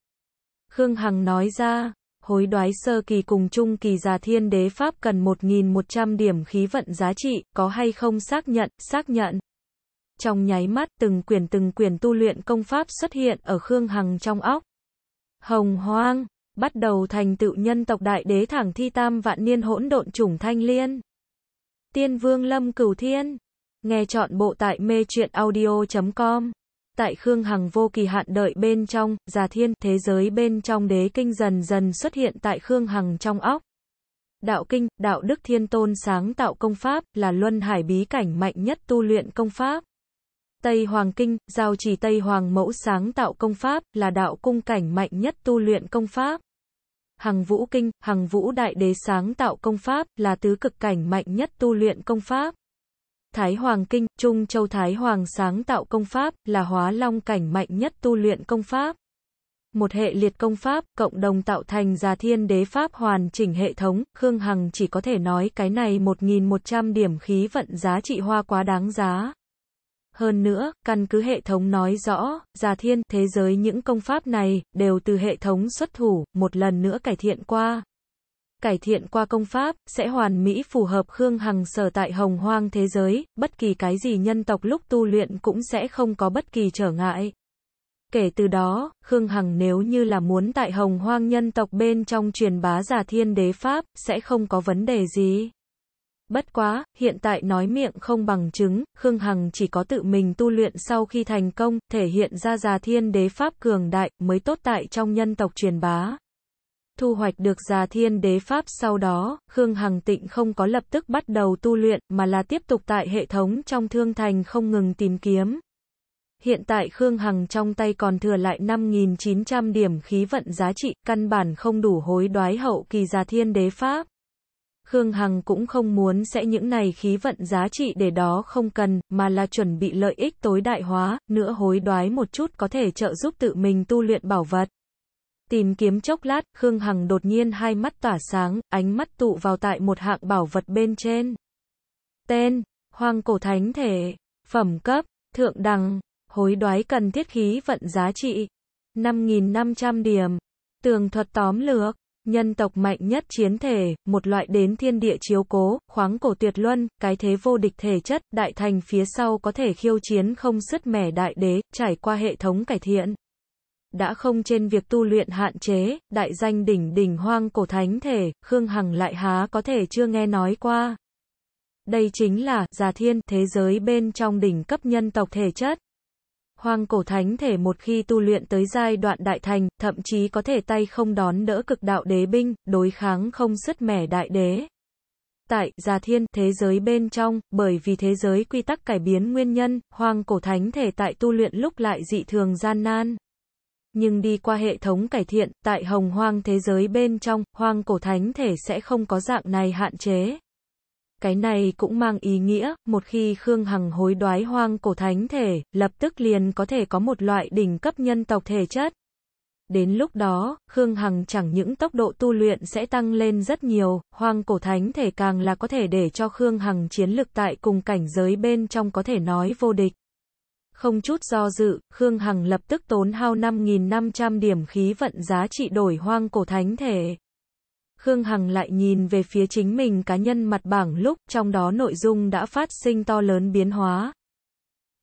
Khương Hằng nói ra, hối đoái sơ kỳ cùng trung kỳ già thiên đế pháp cần 1.100 điểm khí vận giá trị, có hay không xác nhận, xác nhận. Trong nháy mắt, từng quyển từng quyển tu luyện công pháp xuất hiện ở Khương Hằng trong óc. Hồng hoang, bắt đầu thành tựu nhân tộc đại đế thẳng thi tam vạn niên hỗn độn chủng thanh liên. Tiên vương lâm cửu thiên. Nghe chọn bộ tại mê truyện audio.com tại Khương Hằng vô kỳ hạn đợi bên trong, già thiên, thế giới bên trong đế kinh dần dần xuất hiện tại Khương Hằng trong óc. Đạo kinh, đạo đức thiên tôn sáng tạo công pháp, là luân hải bí cảnh mạnh nhất tu luyện công pháp. Tây Hoàng Kinh, giao chỉ Tây Hoàng mẫu sáng tạo công pháp, là đạo cung cảnh mạnh nhất tu luyện công pháp. Hằng Vũ Kinh, Hằng Vũ Đại Đế sáng tạo công pháp, là tứ cực cảnh mạnh nhất tu luyện công pháp. Thái Hoàng Kinh, Trung Châu Thái Hoàng sáng tạo công pháp, là hóa long cảnh mạnh nhất tu luyện công pháp. Một hệ liệt công pháp, cộng đồng tạo thành già thiên đế pháp hoàn chỉnh hệ thống, Khương Hằng chỉ có thể nói cái này 1.100 điểm khí vận giá trị hoa quá đáng giá. Hơn nữa, căn cứ hệ thống nói rõ, già thiên, thế giới những công pháp này, đều từ hệ thống xuất thủ, một lần nữa cải thiện qua, cải thiện qua công pháp, sẽ hoàn mỹ phù hợp Khương Hằng sở tại hồng hoang thế giới, bất kỳ cái gì nhân tộc lúc tu luyện cũng sẽ không có bất kỳ trở ngại. Kể từ đó, Khương Hằng nếu như là muốn tại hồng hoang nhân tộc bên trong truyền bá giả thiên đế Pháp, sẽ không có vấn đề gì. Bất quá, hiện tại nói miệng không bằng chứng, Khương Hằng chỉ có tự mình tu luyện sau khi thành công, thể hiện ra già thiên đế Pháp cường đại, mới tốt tại trong nhân tộc truyền bá thu hoạch được già thiên đế pháp sau đó, Khương Hằng Tịnh không có lập tức bắt đầu tu luyện mà là tiếp tục tại hệ thống trong thương thành không ngừng tìm kiếm. Hiện tại Khương Hằng trong tay còn thừa lại 5.900 điểm khí vận giá trị, căn bản không đủ hối đoái hậu kỳ già thiên đế pháp. Khương Hằng cũng không muốn sẽ những này khí vận giá trị để đó không cần, mà là chuẩn bị lợi ích tối đại hóa, nữa hối đoái một chút có thể trợ giúp tự mình tu luyện bảo vật. Tìm kiếm chốc lát, Khương Hằng đột nhiên hai mắt tỏa sáng, ánh mắt tụ vào tại một hạng bảo vật bên trên. Tên, Hoang Cổ Thánh Thể, Phẩm Cấp, Thượng Đẳng, Hối đoái cần thiết khí vận giá trị, 5.500 điểm. Tường thuật tóm lược, nhân tộc mạnh nhất chiến thể, một loại đến thiên địa chiếu cố, khoáng cổ tuyệt luân, cái thế vô địch thể chất, đại thành phía sau có thể khiêu chiến không sứt mẻ đại đế, trải qua hệ thống cải thiện đã không trên việc tu luyện hạn chế, đại danh đỉnh đỉnh hoang cổ thánh thể, Khương Hằng lại há có thể chưa nghe nói qua. Đây chính là, giả thiên, thế giới bên trong đỉnh cấp nhân tộc thể chất. Hoang cổ thánh thể một khi tu luyện tới giai đoạn đại thành, thậm chí có thể tay không đón đỡ cực đạo đế binh, đối kháng không sứt mẻ đại đế. Tại, giả thiên, thế giới bên trong, bởi vì thế giới quy tắc cải biến nguyên nhân, hoang cổ thánh thể tại tu luyện lúc lại dị thường gian nan nhưng đi qua hệ thống cải thiện, tại hồng hoang thế giới bên trong, hoang cổ thánh thể sẽ không có dạng này hạn chế. Cái này cũng mang ý nghĩa, một khi Khương Hằng hối đoái hoang cổ thánh thể, lập tức liền có thể có một loại đỉnh cấp nhân tộc thể chất. Đến lúc đó, Khương Hằng chẳng những tốc độ tu luyện sẽ tăng lên rất nhiều, hoang cổ thánh thể càng là có thể để cho Khương Hằng chiến lực tại cùng cảnh giới bên trong có thể nói vô địch. Không chút do dự, Khương Hằng lập tức tốn hao 5.500 điểm khí vận giá trị đổi hoang cổ thánh thể. Khương Hằng lại nhìn về phía chính mình cá nhân mặt bảng lúc trong đó nội dung đã phát sinh to lớn biến hóa.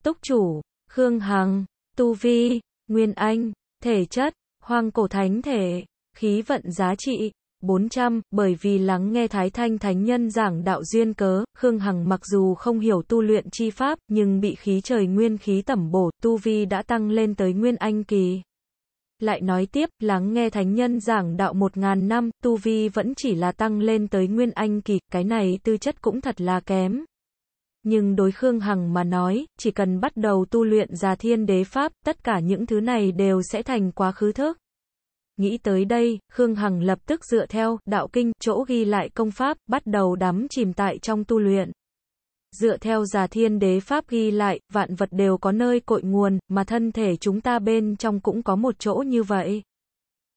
Túc chủ, Khương Hằng, Tu Vi, Nguyên Anh, Thể chất, Hoang cổ thánh thể, khí vận giá trị, 400, bởi vì lắng nghe Thái Thanh Thánh Nhân giảng đạo duyên cớ, Khương Hằng mặc dù không hiểu tu luyện chi pháp, nhưng bị khí trời nguyên khí tẩm bổ, tu vi đã tăng lên tới nguyên anh kỳ. Lại nói tiếp, lắng nghe Thánh Nhân giảng đạo 1.000 năm, tu vi vẫn chỉ là tăng lên tới nguyên anh kỳ, cái này tư chất cũng thật là kém. Nhưng đối Khương Hằng mà nói, chỉ cần bắt đầu tu luyện ra thiên đế pháp, tất cả những thứ này đều sẽ thành quá khứ thức. Nghĩ tới đây, Khương Hằng lập tức dựa theo đạo kinh chỗ ghi lại công pháp, bắt đầu đắm chìm tại trong tu luyện. Dựa theo già thiên đế pháp ghi lại, vạn vật đều có nơi cội nguồn, mà thân thể chúng ta bên trong cũng có một chỗ như vậy.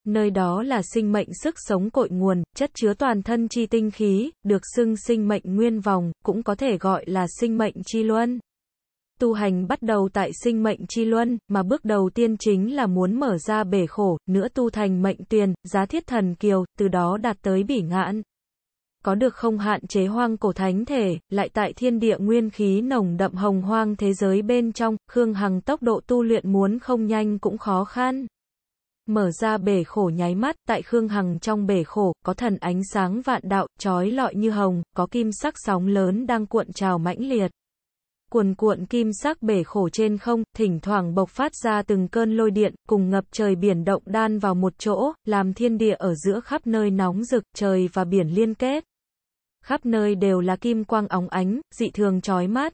Nơi đó là sinh mệnh sức sống cội nguồn, chất chứa toàn thân chi tinh khí, được xưng sinh mệnh nguyên vòng, cũng có thể gọi là sinh mệnh chi luân tu hành bắt đầu tại sinh mệnh chi luân, mà bước đầu tiên chính là muốn mở ra bể khổ, nữa tu thành mệnh tiền giá thiết thần kiều, từ đó đạt tới bỉ ngạn. Có được không hạn chế hoang cổ thánh thể, lại tại thiên địa nguyên khí nồng đậm hồng hoang thế giới bên trong, Khương Hằng tốc độ tu luyện muốn không nhanh cũng khó khăn. Mở ra bể khổ nháy mắt, tại Khương Hằng trong bể khổ, có thần ánh sáng vạn đạo, trói lọi như hồng, có kim sắc sóng lớn đang cuộn trào mãnh liệt cuồn cuộn kim sắc bể khổ trên không, thỉnh thoảng bộc phát ra từng cơn lôi điện, cùng ngập trời biển động đan vào một chỗ, làm thiên địa ở giữa khắp nơi nóng rực, trời và biển liên kết. Khắp nơi đều là kim quang óng ánh, dị thường chói mắt.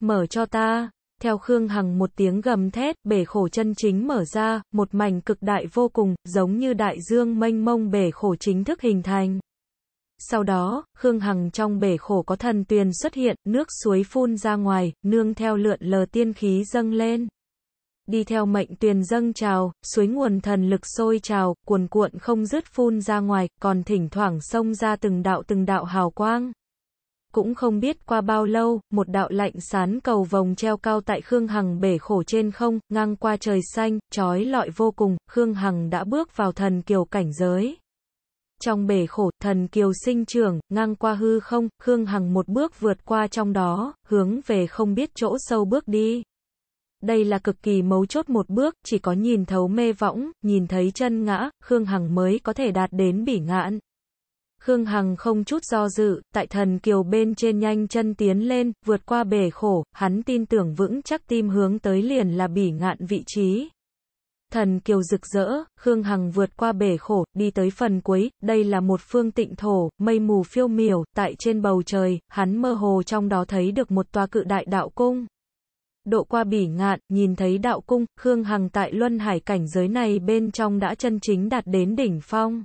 Mở cho ta, theo Khương Hằng một tiếng gầm thét, bể khổ chân chính mở ra, một mảnh cực đại vô cùng, giống như đại dương mênh mông bể khổ chính thức hình thành. Sau đó, Khương Hằng trong bể khổ có thần tuyền xuất hiện, nước suối phun ra ngoài, nương theo lượn lờ tiên khí dâng lên. Đi theo mệnh tuyền dâng trào, suối nguồn thần lực sôi trào, cuồn cuộn không dứt phun ra ngoài, còn thỉnh thoảng xông ra từng đạo từng đạo hào quang. Cũng không biết qua bao lâu, một đạo lạnh sán cầu vòng treo cao tại Khương Hằng bể khổ trên không, ngang qua trời xanh, trói lọi vô cùng, Khương Hằng đã bước vào thần kiều cảnh giới trong bể khổ, thần kiều sinh trường, ngang qua hư không, Khương Hằng một bước vượt qua trong đó, hướng về không biết chỗ sâu bước đi. Đây là cực kỳ mấu chốt một bước, chỉ có nhìn thấu mê võng, nhìn thấy chân ngã, Khương Hằng mới có thể đạt đến bỉ ngạn. Khương Hằng không chút do dự, tại thần kiều bên trên nhanh chân tiến lên, vượt qua bể khổ, hắn tin tưởng vững chắc tim hướng tới liền là bỉ ngạn vị trí. Thần kiều rực rỡ, Khương Hằng vượt qua bể khổ, đi tới phần cuối, đây là một phương tịnh thổ, mây mù phiêu miểu, tại trên bầu trời, hắn mơ hồ trong đó thấy được một tòa cự đại đạo cung. Độ qua bỉ ngạn, nhìn thấy đạo cung, Khương Hằng tại luân hải cảnh giới này bên trong đã chân chính đạt đến đỉnh phong.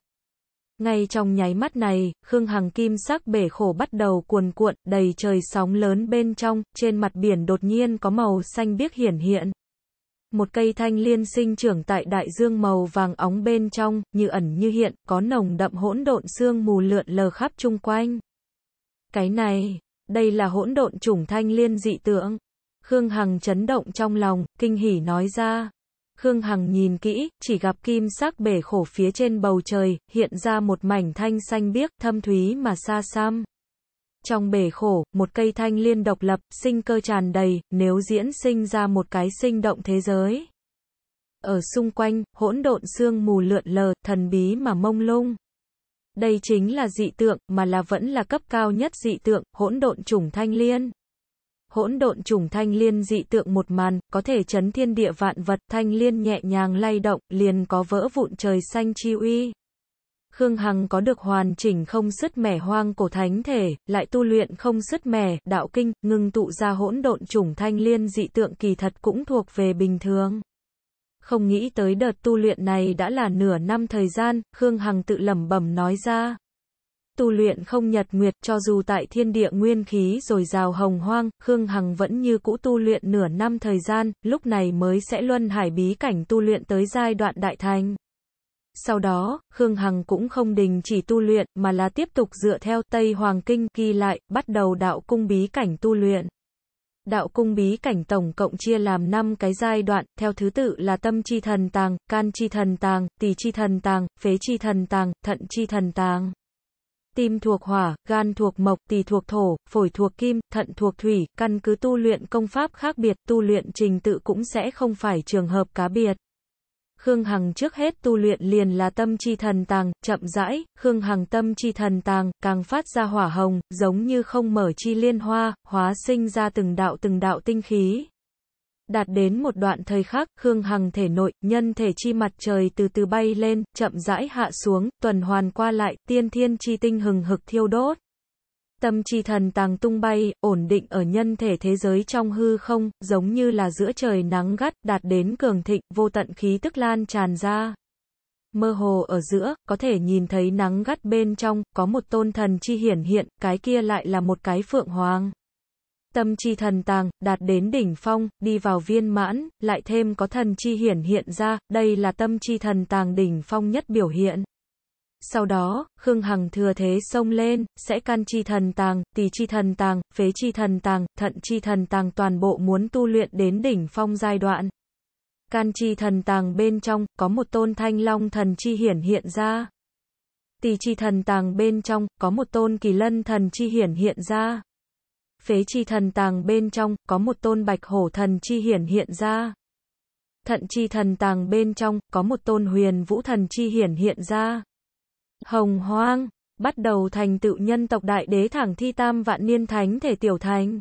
Ngay trong nháy mắt này, Khương Hằng kim sắc bể khổ bắt đầu cuồn cuộn, đầy trời sóng lớn bên trong, trên mặt biển đột nhiên có màu xanh biếc hiển hiện một cây thanh liên sinh trưởng tại đại dương màu vàng óng bên trong, như ẩn như hiện, có nồng đậm hỗn độn sương mù lượn lờ khắp chung quanh. Cái này, đây là hỗn độn chủng thanh liên dị tượng. Khương Hằng chấn động trong lòng, kinh hỉ nói ra. Khương Hằng nhìn kỹ, chỉ gặp kim sắc bể khổ phía trên bầu trời, hiện ra một mảnh thanh xanh biếc, thâm thúy mà xa xăm trong bể khổ, một cây thanh liên độc lập, sinh cơ tràn đầy, nếu diễn sinh ra một cái sinh động thế giới. Ở xung quanh, hỗn độn xương mù lượn lờ, thần bí mà mông lung. Đây chính là dị tượng, mà là vẫn là cấp cao nhất dị tượng, hỗn độn trùng thanh liên. Hỗn độn trùng thanh liên dị tượng một màn, có thể chấn thiên địa vạn vật, thanh liên nhẹ nhàng lay động, liền có vỡ vụn trời xanh chi uy. Khương Hằng có được hoàn chỉnh không sứt mẻ hoang cổ thánh thể, lại tu luyện không sứt mẻ, đạo kinh, ngưng tụ ra hỗn độn chủng thanh liên dị tượng kỳ thật cũng thuộc về bình thường. Không nghĩ tới đợt tu luyện này đã là nửa năm thời gian, Khương Hằng tự lẩm bẩm nói ra. Tu luyện không nhật nguyệt cho dù tại thiên địa nguyên khí rồi rào hồng hoang, Khương Hằng vẫn như cũ tu luyện nửa năm thời gian, lúc này mới sẽ luân hải bí cảnh tu luyện tới giai đoạn đại thành. Sau đó, Khương Hằng cũng không đình chỉ tu luyện, mà là tiếp tục dựa theo Tây Hoàng Kinh ghi lại, bắt đầu đạo cung bí cảnh tu luyện. Đạo cung bí cảnh tổng cộng chia làm 5 cái giai đoạn, theo thứ tự là tâm chi thần tàng, can chi thần tàng, tỷ chi thần tàng, phế chi thần tàng, thận chi thần tàng. Tim thuộc hỏa, gan thuộc mộc, tỷ thuộc thổ, phổi thuộc kim, thận thuộc thủy, căn cứ tu luyện công pháp khác biệt, tu luyện trình tự cũng sẽ không phải trường hợp cá biệt. Khương Hằng trước hết tu luyện liền là tâm chi thần tàng, chậm rãi, Khương Hằng tâm chi thần tàng, càng phát ra hỏa hồng, giống như không mở chi liên hoa, hóa sinh ra từng đạo từng đạo tinh khí. Đạt đến một đoạn thời khắc, Khương Hằng thể nội, nhân thể chi mặt trời từ từ bay lên, chậm rãi hạ xuống, tuần hoàn qua lại, tiên thiên chi tinh hừng hực thiêu đốt. Tâm chi thần tàng tung bay, ổn định ở nhân thể thế giới trong hư không, giống như là giữa trời nắng gắt, đạt đến cường thịnh, vô tận khí tức lan tràn ra. Mơ hồ ở giữa, có thể nhìn thấy nắng gắt bên trong, có một tôn thần chi hiển hiện, cái kia lại là một cái phượng hoàng. Tâm chi thần tàng, đạt đến đỉnh phong, đi vào viên mãn, lại thêm có thần chi hiển hiện ra, đây là tâm chi thần tàng đỉnh phong nhất biểu hiện. Sau đó, Khương Hằng thừa thế xông lên, sẽ can chi thần tàng, tỳ chi thần tàng, phế chi thần tàng, thận chi thần tàng toàn bộ muốn tu luyện đến đỉnh phong giai đoạn. Can chi thần tàng bên trong, có một tôn thanh long thần chi hiển hiện ra. Tỳ chi thần tàng bên trong, có một tôn kỳ lân thần chi hiển hiện ra. Phế chi thần tàng bên trong, có một tôn bạch hổ thần chi hiển hiện ra. Thận chi thần tàng bên trong, có một tôn huyền vũ thần chi hiển hiện ra hồng hoang, bắt đầu thành tựu nhân tộc đại đế thẳng thi tam vạn niên thánh thể tiểu thành.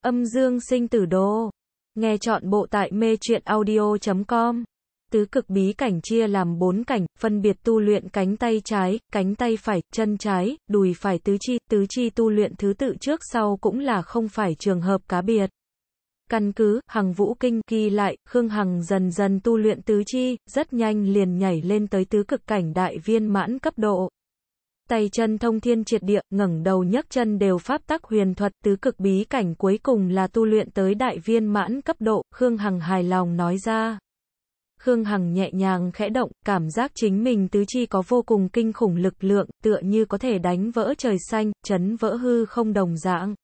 Âm dương sinh tử đô. Nghe chọn bộ tại mê truyện audio.com. Tứ cực bí cảnh chia làm bốn cảnh, phân biệt tu luyện cánh tay trái, cánh tay phải, chân trái, đùi phải tứ chi, tứ chi tu luyện thứ tự trước sau cũng là không phải trường hợp cá biệt. Căn cứ, Hằng Vũ Kinh ghi lại, Khương Hằng dần dần tu luyện tứ chi, rất nhanh liền nhảy lên tới tứ cực cảnh đại viên mãn cấp độ. Tay chân thông thiên triệt địa, ngẩng đầu nhấc chân đều pháp tắc huyền thuật, tứ cực bí cảnh cuối cùng là tu luyện tới đại viên mãn cấp độ, Khương Hằng hài lòng nói ra. Khương Hằng nhẹ nhàng khẽ động, cảm giác chính mình tứ chi có vô cùng kinh khủng lực lượng, tựa như có thể đánh vỡ trời xanh, chấn vỡ hư không đồng dạng.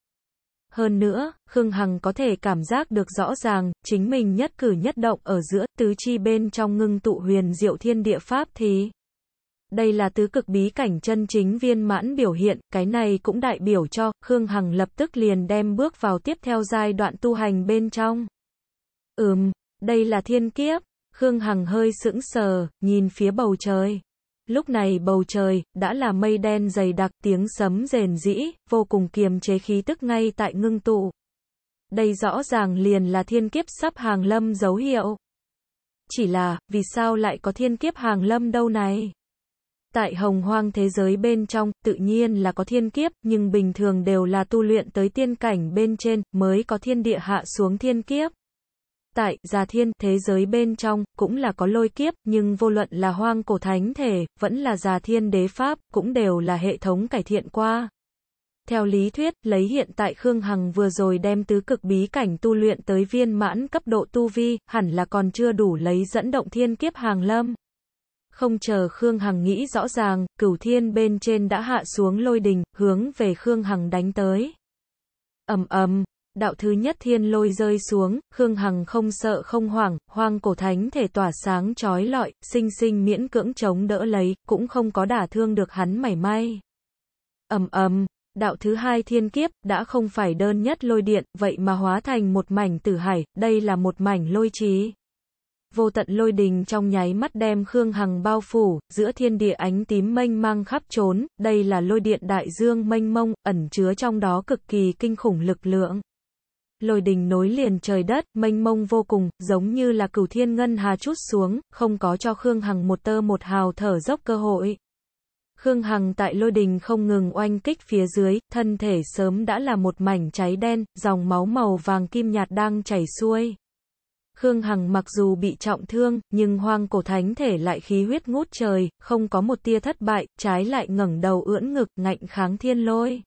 Hơn nữa, Khương Hằng có thể cảm giác được rõ ràng, chính mình nhất cử nhất động ở giữa tứ chi bên trong ngưng tụ huyền diệu thiên địa pháp thì. Đây là tứ cực bí cảnh chân chính viên mãn biểu hiện, cái này cũng đại biểu cho, Khương Hằng lập tức liền đem bước vào tiếp theo giai đoạn tu hành bên trong. Ừm, đây là thiên kiếp, Khương Hằng hơi sững sờ, nhìn phía bầu trời. Lúc này bầu trời, đã là mây đen dày đặc tiếng sấm rền rĩ, vô cùng kiềm chế khí tức ngay tại ngưng tụ. Đây rõ ràng liền là thiên kiếp sắp hàng lâm dấu hiệu. Chỉ là, vì sao lại có thiên kiếp hàng lâm đâu này? Tại hồng hoang thế giới bên trong, tự nhiên là có thiên kiếp, nhưng bình thường đều là tu luyện tới tiên cảnh bên trên, mới có thiên địa hạ xuống thiên kiếp tại Già Thiên, thế giới bên trong, cũng là có lôi kiếp, nhưng vô luận là hoang cổ thánh thể, vẫn là Già Thiên đế pháp, cũng đều là hệ thống cải thiện qua. Theo lý thuyết, lấy hiện tại Khương Hằng vừa rồi đem tứ cực bí cảnh tu luyện tới viên mãn cấp độ tu vi, hẳn là còn chưa đủ lấy dẫn động thiên kiếp hàng lâm. Không chờ Khương Hằng nghĩ rõ ràng, cửu thiên bên trên đã hạ xuống lôi đình, hướng về Khương Hằng đánh tới. ầm ầm đạo thứ nhất thiên lôi rơi xuống, Khương Hằng không sợ không hoảng, hoang cổ thánh thể tỏa sáng trói lọi, sinh sinh miễn cưỡng chống đỡ lấy, cũng không có đả thương được hắn mảy may. ầm ầm đạo thứ hai thiên kiếp, đã không phải đơn nhất lôi điện, vậy mà hóa thành một mảnh tử hải, đây là một mảnh lôi trí. Vô tận lôi đình trong nháy mắt đem Khương Hằng bao phủ, giữa thiên địa ánh tím mênh mang khắp trốn, đây là lôi điện đại dương mênh mông, ẩn chứa trong đó cực kỳ kinh khủng lực lượng lôi đình nối liền trời đất, mênh mông vô cùng, giống như là cửu thiên ngân hà chút xuống, không có cho Khương Hằng một tơ một hào thở dốc cơ hội. Khương Hằng tại lôi đình không ngừng oanh kích phía dưới, thân thể sớm đã là một mảnh cháy đen, dòng máu màu vàng kim nhạt đang chảy xuôi. Khương Hằng mặc dù bị trọng thương, nhưng hoang cổ thánh thể lại khí huyết ngút trời, không có một tia thất bại, trái lại ngẩng đầu ưỡn ngực, ngạnh kháng thiên lôi.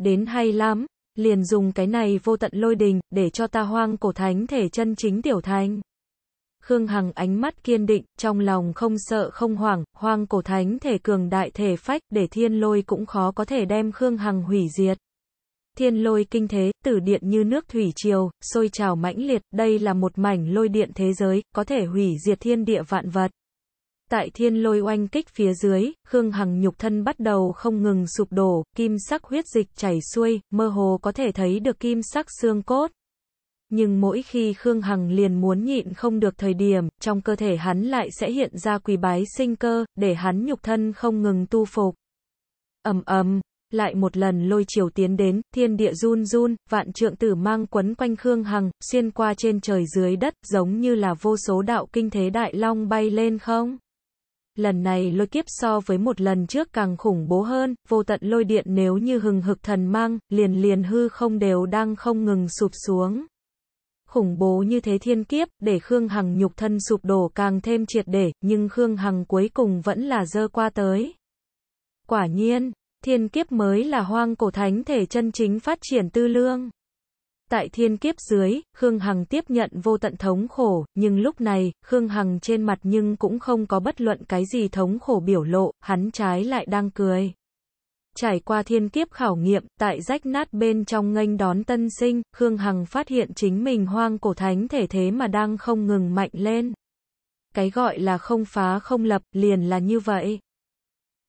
Đến hay lắm, liền dùng cái này vô tận lôi đình, để cho ta hoang cổ thánh thể chân chính tiểu thanh Khương Hằng ánh mắt kiên định, trong lòng không sợ không hoảng, hoang cổ thánh thể cường đại thể phách, để thiên lôi cũng khó có thể đem Khương Hằng hủy diệt. Thiên lôi kinh thế, tử điện như nước thủy triều, sôi trào mãnh liệt, đây là một mảnh lôi điện thế giới, có thể hủy diệt thiên địa vạn vật tại thiên lôi oanh kích phía dưới, Khương Hằng nhục thân bắt đầu không ngừng sụp đổ, kim sắc huyết dịch chảy xuôi, mơ hồ có thể thấy được kim sắc xương cốt. Nhưng mỗi khi Khương Hằng liền muốn nhịn không được thời điểm, trong cơ thể hắn lại sẽ hiện ra quỳ bái sinh cơ, để hắn nhục thân không ngừng tu phục. ầm ầm lại một lần lôi chiều tiến đến, thiên địa run run, vạn trượng tử mang quấn quanh Khương Hằng, xuyên qua trên trời dưới đất, giống như là vô số đạo kinh thế đại long bay lên không? lần này lôi kiếp so với một lần trước càng khủng bố hơn, vô tận lôi điện nếu như hừng hực thần mang, liền liền hư không đều đang không ngừng sụp xuống. Khủng bố như thế thiên kiếp, để Khương Hằng nhục thân sụp đổ càng thêm triệt để, nhưng Khương Hằng cuối cùng vẫn là dơ qua tới. Quả nhiên, thiên kiếp mới là hoang cổ thánh thể chân chính phát triển tư lương. Tại thiên kiếp dưới, Khương Hằng tiếp nhận vô tận thống khổ, nhưng lúc này, Khương Hằng trên mặt nhưng cũng không có bất luận cái gì thống khổ biểu lộ, hắn trái lại đang cười. Trải qua thiên kiếp khảo nghiệm, tại rách nát bên trong nghênh đón tân sinh, Khương Hằng phát hiện chính mình hoang cổ thánh thể thế mà đang không ngừng mạnh lên. Cái gọi là không phá không lập, liền là như vậy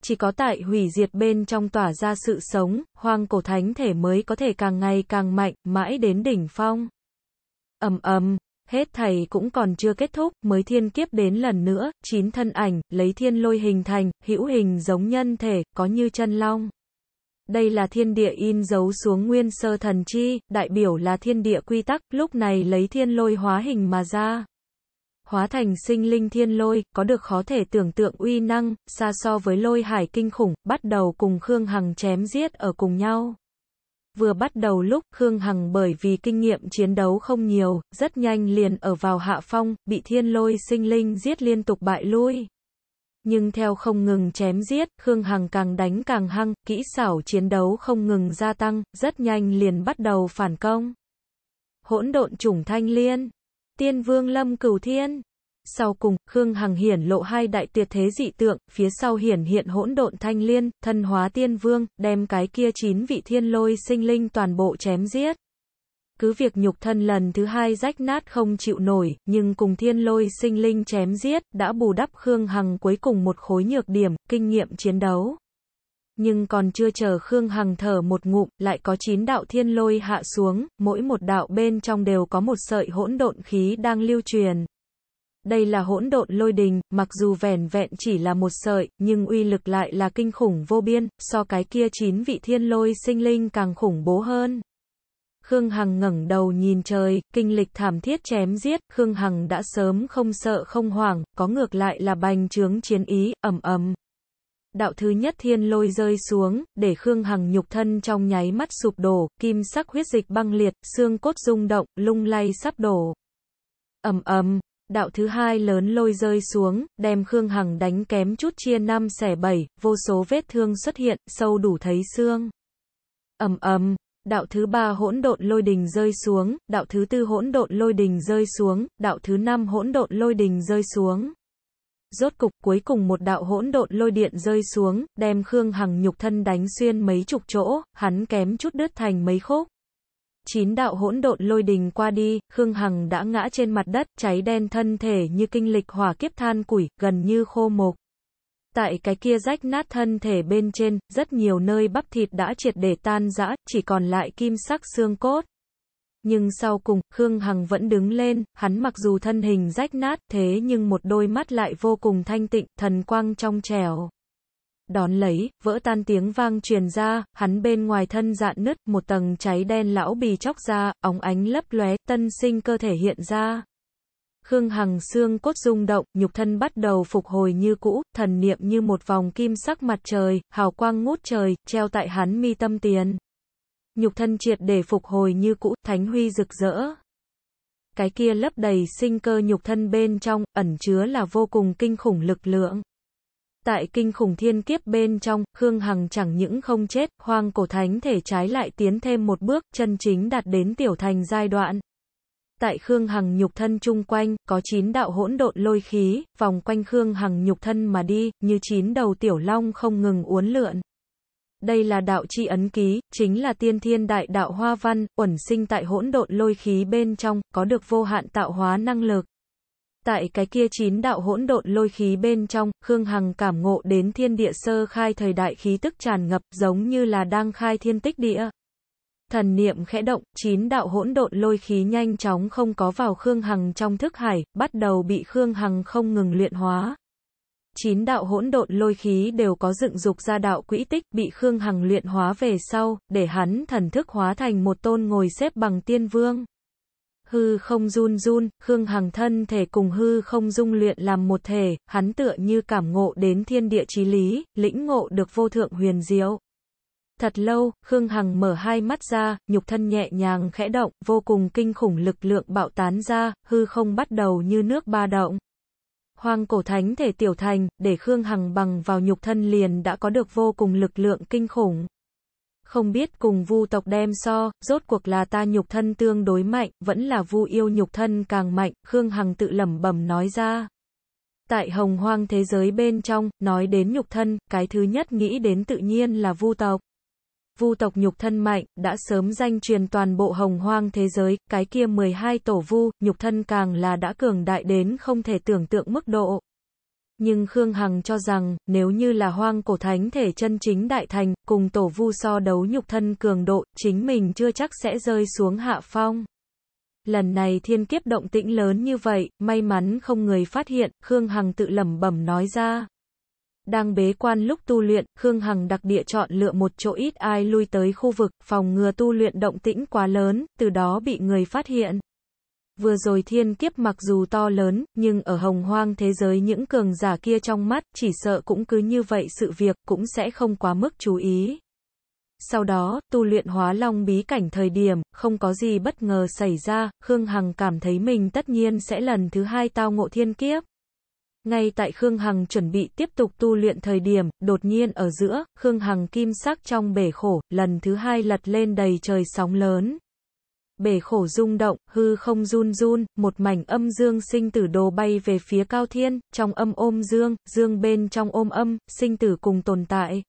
chỉ có tại hủy diệt bên trong tỏa ra sự sống, hoang cổ thánh thể mới có thể càng ngày càng mạnh, mãi đến đỉnh phong. ầm ầm, hết thầy cũng còn chưa kết thúc, mới thiên kiếp đến lần nữa, chín thân ảnh, lấy thiên lôi hình thành, hữu hình giống nhân thể, có như chân long. Đây là thiên địa in dấu xuống nguyên sơ thần chi, đại biểu là thiên địa quy tắc, lúc này lấy thiên lôi hóa hình mà ra hóa thành sinh linh thiên lôi, có được khó thể tưởng tượng uy năng, xa so với lôi hải kinh khủng, bắt đầu cùng Khương Hằng chém giết ở cùng nhau. Vừa bắt đầu lúc, Khương Hằng bởi vì kinh nghiệm chiến đấu không nhiều, rất nhanh liền ở vào hạ phong, bị thiên lôi sinh linh giết liên tục bại lui. Nhưng theo không ngừng chém giết, Khương Hằng càng đánh càng hăng, kỹ xảo chiến đấu không ngừng gia tăng, rất nhanh liền bắt đầu phản công. Hỗn độn chủng thanh liên Tiên Vương Lâm Cửu Thiên. Sau cùng, Khương Hằng hiển lộ hai đại tuyệt thế dị tượng, phía sau hiển hiện hỗn độn thanh liên, thân hóa tiên vương, đem cái kia chín vị thiên lôi sinh linh toàn bộ chém giết. Cứ việc nhục thân lần thứ hai rách nát không chịu nổi, nhưng cùng thiên lôi sinh linh chém giết, đã bù đắp Khương Hằng cuối cùng một khối nhược điểm, kinh nghiệm chiến đấu nhưng còn chưa chờ Khương Hằng thở một ngụm, lại có 9 đạo thiên lôi hạ xuống, mỗi một đạo bên trong đều có một sợi hỗn độn khí đang lưu truyền. Đây là hỗn độn lôi đình, mặc dù vẻn vẹn chỉ là một sợi, nhưng uy lực lại là kinh khủng vô biên, so cái kia chín vị thiên lôi sinh linh càng khủng bố hơn. Khương Hằng ngẩng đầu nhìn trời, kinh lịch thảm thiết chém giết, Khương Hằng đã sớm không sợ không hoảng, có ngược lại là bành trướng chiến ý, ầm ầm đạo thứ nhất thiên lôi rơi xuống, để Khương Hằng nhục thân trong nháy mắt sụp đổ, kim sắc huyết dịch băng liệt, xương cốt rung động, lung lay sắp đổ. ầm ầm, đạo thứ hai lớn lôi rơi xuống, đem Khương Hằng đánh kém chút chia năm xẻ bảy, vô số vết thương xuất hiện, sâu đủ thấy xương. ầm ầm, đạo thứ ba hỗn độn lôi đình rơi xuống, đạo thứ tư hỗn độn lôi đình rơi xuống, đạo thứ năm hỗn độn lôi đình rơi xuống rốt cục cuối cùng một đạo hỗn độn lôi điện rơi xuống, đem Khương Hằng nhục thân đánh xuyên mấy chục chỗ, hắn kém chút đứt thành mấy khúc. Chín đạo hỗn độn lôi đình qua đi, Khương Hằng đã ngã trên mặt đất, cháy đen thân thể như kinh lịch hỏa kiếp than củi, gần như khô mục. Tại cái kia rách nát thân thể bên trên, rất nhiều nơi bắp thịt đã triệt để tan rã, chỉ còn lại kim sắc xương cốt nhưng sau cùng, Khương Hằng vẫn đứng lên, hắn mặc dù thân hình rách nát, thế nhưng một đôi mắt lại vô cùng thanh tịnh, thần quang trong trẻo. Đón lấy, vỡ tan tiếng vang truyền ra, hắn bên ngoài thân dạn nứt, một tầng cháy đen lão bì chóc ra, óng ánh lấp lóe, tân sinh cơ thể hiện ra. Khương Hằng xương cốt rung động, nhục thân bắt đầu phục hồi như cũ, thần niệm như một vòng kim sắc mặt trời, hào quang ngút trời, treo tại hắn mi tâm tiền nhục thân triệt để phục hồi như cũ, thánh huy rực rỡ. Cái kia lấp đầy sinh cơ nhục thân bên trong, ẩn chứa là vô cùng kinh khủng lực lượng. Tại kinh khủng thiên kiếp bên trong, Khương Hằng chẳng những không chết, hoang cổ thánh thể trái lại tiến thêm một bước, chân chính đạt đến tiểu thành giai đoạn. Tại Khương Hằng nhục thân chung quanh, có chín đạo hỗn độn lôi khí, vòng quanh Khương Hằng nhục thân mà đi, như chín đầu tiểu long không ngừng uốn lượn đây là đạo chi ấn ký, chính là tiên thiên đại đạo hoa văn, uẩn sinh tại hỗn độn lôi khí bên trong, có được vô hạn tạo hóa năng lực. Tại cái kia chín đạo hỗn độn lôi khí bên trong, Khương Hằng cảm ngộ đến thiên địa sơ khai thời đại khí tức tràn ngập, giống như là đang khai thiên tích địa. Thần niệm khẽ động, chín đạo hỗn độn lôi khí nhanh chóng không có vào Khương Hằng trong thức hải, bắt đầu bị Khương Hằng không ngừng luyện hóa chín đạo hỗn độn lôi khí đều có dựng dục ra đạo quỹ tích, bị Khương Hằng luyện hóa về sau, để hắn thần thức hóa thành một tôn ngồi xếp bằng tiên vương. Hư không run run, Khương Hằng thân thể cùng hư không dung luyện làm một thể, hắn tựa như cảm ngộ đến thiên địa trí lý, lĩnh ngộ được vô thượng huyền diệu. Thật lâu, Khương Hằng mở hai mắt ra, nhục thân nhẹ nhàng khẽ động, vô cùng kinh khủng lực lượng bạo tán ra, hư không bắt đầu như nước ba động. Hoang cổ thánh thể tiểu thành, để Khương Hằng bằng vào nhục thân liền đã có được vô cùng lực lượng kinh khủng. Không biết cùng vu tộc đem so, rốt cuộc là ta nhục thân tương đối mạnh, vẫn là vu yêu nhục thân càng mạnh, Khương Hằng tự lẩm bẩm nói ra. Tại hồng hoang thế giới bên trong, nói đến nhục thân, cái thứ nhất nghĩ đến tự nhiên là vu tộc vu tộc nhục thân mạnh, đã sớm danh truyền toàn bộ hồng hoang thế giới, cái kia 12 tổ vu, nhục thân càng là đã cường đại đến không thể tưởng tượng mức độ. Nhưng Khương Hằng cho rằng, nếu như là hoang cổ thánh thể chân chính đại thành, cùng tổ vu so đấu nhục thân cường độ, chính mình chưa chắc sẽ rơi xuống hạ phong. Lần này thiên kiếp động tĩnh lớn như vậy, may mắn không người phát hiện, Khương Hằng tự lẩm bẩm nói ra. Đang bế quan lúc tu luyện, Khương Hằng đặc địa chọn lựa một chỗ ít ai lui tới khu vực, phòng ngừa tu luyện động tĩnh quá lớn, từ đó bị người phát hiện. Vừa rồi thiên kiếp mặc dù to lớn, nhưng ở hồng hoang thế giới những cường giả kia trong mắt, chỉ sợ cũng cứ như vậy sự việc, cũng sẽ không quá mức chú ý. Sau đó, tu luyện hóa long bí cảnh thời điểm, không có gì bất ngờ xảy ra, Khương Hằng cảm thấy mình tất nhiên sẽ lần thứ hai tao ngộ thiên kiếp. Ngay tại Khương Hằng chuẩn bị tiếp tục tu luyện thời điểm, đột nhiên ở giữa, Khương Hằng kim sắc trong bể khổ, lần thứ hai lật lên đầy trời sóng lớn. Bể khổ rung động, hư không run run, một mảnh âm dương sinh tử đồ bay về phía cao thiên, trong âm ôm dương, dương bên trong ôm âm, sinh tử cùng tồn tại.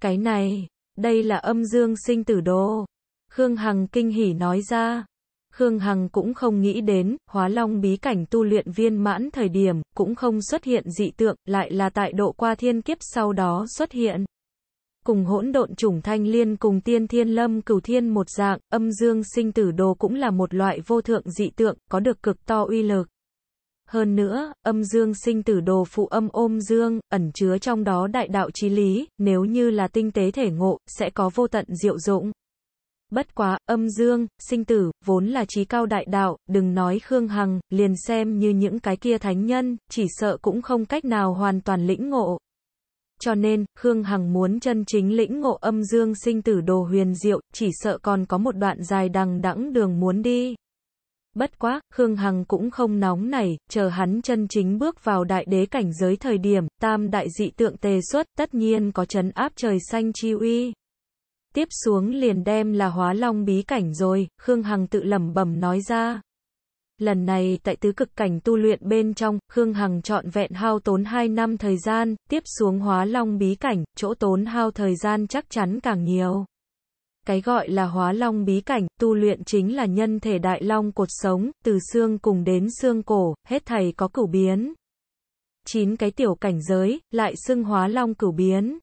Cái này, đây là âm dương sinh tử đồ. Khương Hằng kinh hỉ nói ra, Khương Hằng cũng không nghĩ đến, hóa long bí cảnh tu luyện viên mãn thời điểm, cũng không xuất hiện dị tượng, lại là tại độ qua thiên kiếp sau đó xuất hiện. Cùng hỗn độn chủng thanh liên cùng tiên thiên lâm cửu thiên một dạng, âm dương sinh tử đồ cũng là một loại vô thượng dị tượng, có được cực to uy lực. Hơn nữa, âm dương sinh tử đồ phụ âm ôm dương, ẩn chứa trong đó đại đạo chí lý, nếu như là tinh tế thể ngộ, sẽ có vô tận diệu dụng. Bất quá, âm dương, sinh tử, vốn là trí cao đại đạo, đừng nói Khương Hằng, liền xem như những cái kia thánh nhân, chỉ sợ cũng không cách nào hoàn toàn lĩnh ngộ. Cho nên, Khương Hằng muốn chân chính lĩnh ngộ âm dương sinh tử đồ huyền diệu, chỉ sợ còn có một đoạn dài đằng đẵng đường muốn đi. Bất quá, Khương Hằng cũng không nóng nảy, chờ hắn chân chính bước vào đại đế cảnh giới thời điểm, tam đại dị tượng tề xuất, tất nhiên có chấn áp trời xanh chi uy tiếp xuống liền đem là hóa long bí cảnh rồi, Khương Hằng tự lẩm bẩm nói ra. Lần này tại tứ cực cảnh tu luyện bên trong, Khương Hằng trọn vẹn hao tốn 2 năm thời gian, tiếp xuống hóa long bí cảnh, chỗ tốn hao thời gian chắc chắn càng nhiều. Cái gọi là hóa long bí cảnh, tu luyện chính là nhân thể đại long cột sống, từ xương cùng đến xương cổ, hết thầy có cửu biến. chín cái tiểu cảnh giới, lại xưng hóa long cửu biến.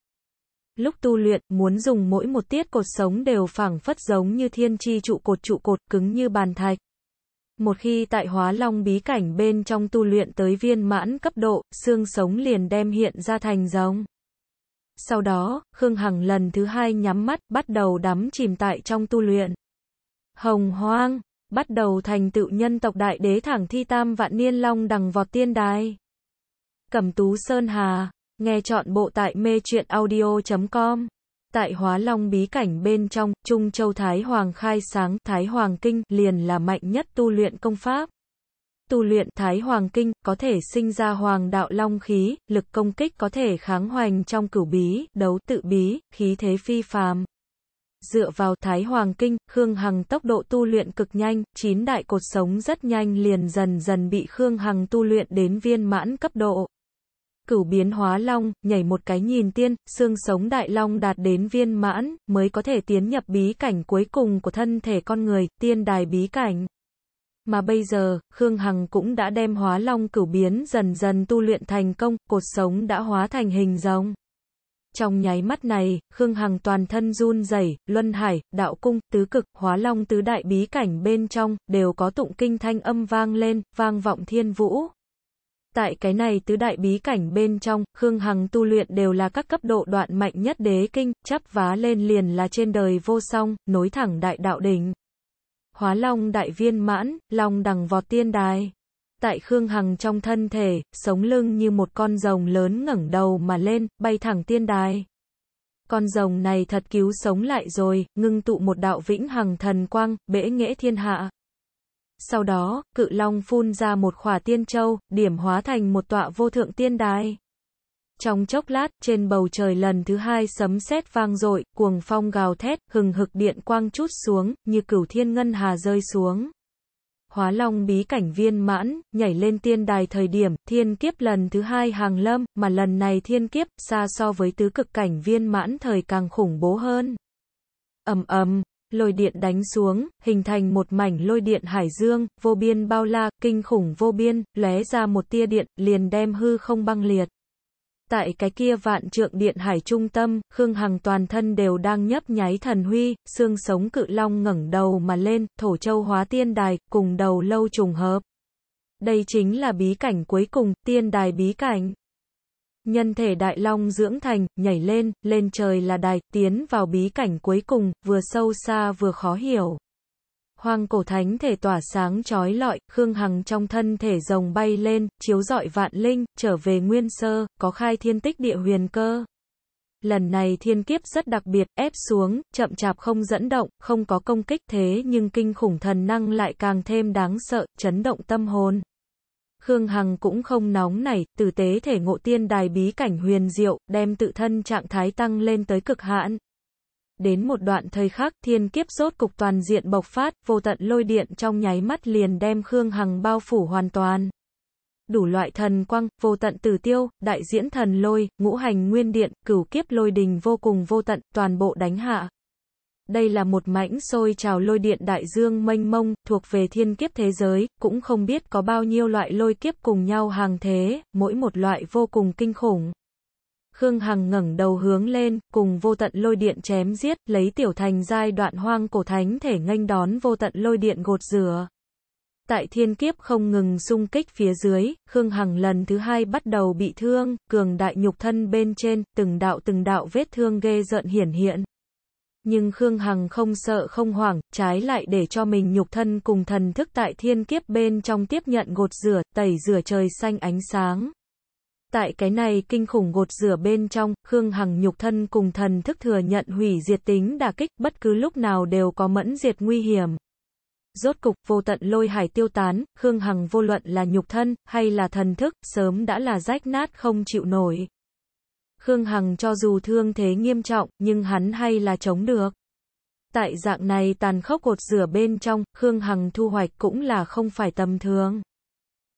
Lúc tu luyện, muốn dùng mỗi một tiết cột sống đều phẳng phất giống như thiên chi trụ cột trụ cột cứng như bàn thạch. Một khi tại hóa long bí cảnh bên trong tu luyện tới viên mãn cấp độ, xương sống liền đem hiện ra thành giống. Sau đó, Khương Hằng lần thứ hai nhắm mắt, bắt đầu đắm chìm tại trong tu luyện. Hồng hoang, bắt đầu thành tựu nhân tộc đại đế thẳng thi tam vạn niên long đằng vọt tiên đài. Cẩm tú Sơn Hà, Nghe chọn bộ tại mê truyện audio.com. Tại Hóa Long bí cảnh bên trong, Trung Châu Thái Hoàng khai sáng, Thái Hoàng Kinh liền là mạnh nhất tu luyện công pháp. Tu luyện Thái Hoàng Kinh có thể sinh ra hoàng đạo long khí, lực công kích có thể kháng hoành trong cửu bí, đấu tự bí, khí thế phi phàm. Dựa vào Thái Hoàng Kinh, Khương Hằng tốc độ tu luyện cực nhanh, chín đại cột sống rất nhanh liền dần dần bị Khương Hằng tu luyện đến viên mãn cấp độ cửu biến hóa long, nhảy một cái nhìn tiên, xương sống đại long đạt đến viên mãn, mới có thể tiến nhập bí cảnh cuối cùng của thân thể con người, tiên đài bí cảnh. Mà bây giờ, Khương Hằng cũng đã đem hóa long cửu biến dần dần tu luyện thành công, cột sống đã hóa thành hình rồng. Trong nháy mắt này, Khương Hằng toàn thân run rẩy, luân hải, đạo cung, tứ cực, hóa long tứ đại bí cảnh bên trong, đều có tụng kinh thanh âm vang lên, vang vọng thiên vũ. Tại cái này tứ đại bí cảnh bên trong, Khương Hằng tu luyện đều là các cấp độ đoạn mạnh nhất đế kinh, chắp vá lên liền là trên đời vô song, nối thẳng đại đạo đỉnh. Hóa long đại viên mãn, long đằng vọt tiên đài. Tại Khương Hằng trong thân thể, sống lưng như một con rồng lớn ngẩng đầu mà lên, bay thẳng tiên đài. Con rồng này thật cứu sống lại rồi, ngưng tụ một đạo vĩnh hằng thần quang, bể nghễ thiên hạ. Sau đó, cự long phun ra một khỏa tiên châu, điểm hóa thành một tọa vô thượng tiên đài. Trong chốc lát, trên bầu trời lần thứ hai sấm sét vang dội, cuồng phong gào thét, hừng hực điện quang chút xuống, như cửu thiên ngân hà rơi xuống. Hóa Long bí cảnh viên mãn, nhảy lên tiên đài thời điểm, thiên kiếp lần thứ hai hàng lâm, mà lần này thiên kiếp, xa so với tứ cực cảnh viên mãn thời càng khủng bố hơn. ầm ầm lôi điện đánh xuống, hình thành một mảnh lôi điện hải dương, vô biên bao la, kinh khủng vô biên, lóe ra một tia điện, liền đem hư không băng liệt. Tại cái kia vạn trượng điện hải trung tâm, Khương Hằng toàn thân đều đang nhấp nháy thần huy, xương sống cự long ngẩng đầu mà lên, thổ châu hóa tiên đài, cùng đầu lâu trùng hợp. Đây chính là bí cảnh cuối cùng, tiên đài bí cảnh. Nhân thể đại long dưỡng thành, nhảy lên, lên trời là đài, tiến vào bí cảnh cuối cùng, vừa sâu xa vừa khó hiểu. hoàng cổ thánh thể tỏa sáng trói lọi, Khương Hằng trong thân thể rồng bay lên, chiếu rọi vạn linh, trở về nguyên sơ, có khai thiên tích địa huyền cơ. Lần này thiên kiếp rất đặc biệt, ép xuống, chậm chạp không dẫn động, không có công kích thế nhưng kinh khủng thần năng lại càng thêm đáng sợ, chấn động tâm hồn. Khương Hằng cũng không nóng nảy, tử tế thể ngộ tiên đài bí cảnh huyền diệu, đem tự thân trạng thái tăng lên tới cực hạn. Đến một đoạn thời khắc, thiên kiếp rốt cục toàn diện bộc phát, vô tận lôi điện trong nháy mắt liền đem Khương Hằng bao phủ hoàn toàn. Đủ loại thần quang vô tận tử tiêu, đại diễn thần lôi, ngũ hành nguyên điện, cửu kiếp lôi đình vô cùng vô tận, toàn bộ đánh hạ. Đây là một mảnh sôi trào lôi điện đại dương mênh mông, thuộc về thiên kiếp thế giới, cũng không biết có bao nhiêu loại lôi kiếp cùng nhau hàng thế, mỗi một loại vô cùng kinh khủng. Khương Hằng ngẩng đầu hướng lên, cùng vô tận lôi điện chém giết, lấy tiểu thành giai đoạn hoang cổ thánh thể nghênh đón vô tận lôi điện gột rửa. Tại thiên kiếp không ngừng xung kích phía dưới, Khương Hằng lần thứ hai bắt đầu bị thương, cường đại nhục thân bên trên, từng đạo từng đạo vết thương ghê rợn hiển hiện nhưng Khương Hằng không sợ không hoảng, trái lại để cho mình nhục thân cùng thần thức tại thiên kiếp bên trong tiếp nhận gột rửa, tẩy rửa trời xanh ánh sáng. Tại cái này kinh khủng gột rửa bên trong, Khương Hằng nhục thân cùng thần thức thừa nhận hủy diệt tính đả kích, bất cứ lúc nào đều có mẫn diệt nguy hiểm. Rốt cục, vô tận lôi hải tiêu tán, Khương Hằng vô luận là nhục thân, hay là thần thức, sớm đã là rách nát không chịu nổi. Khương Hằng cho dù thương thế nghiêm trọng, nhưng hắn hay là chống được. Tại dạng này tàn khốc cột rửa bên trong, Khương Hằng thu hoạch cũng là không phải tầm thường.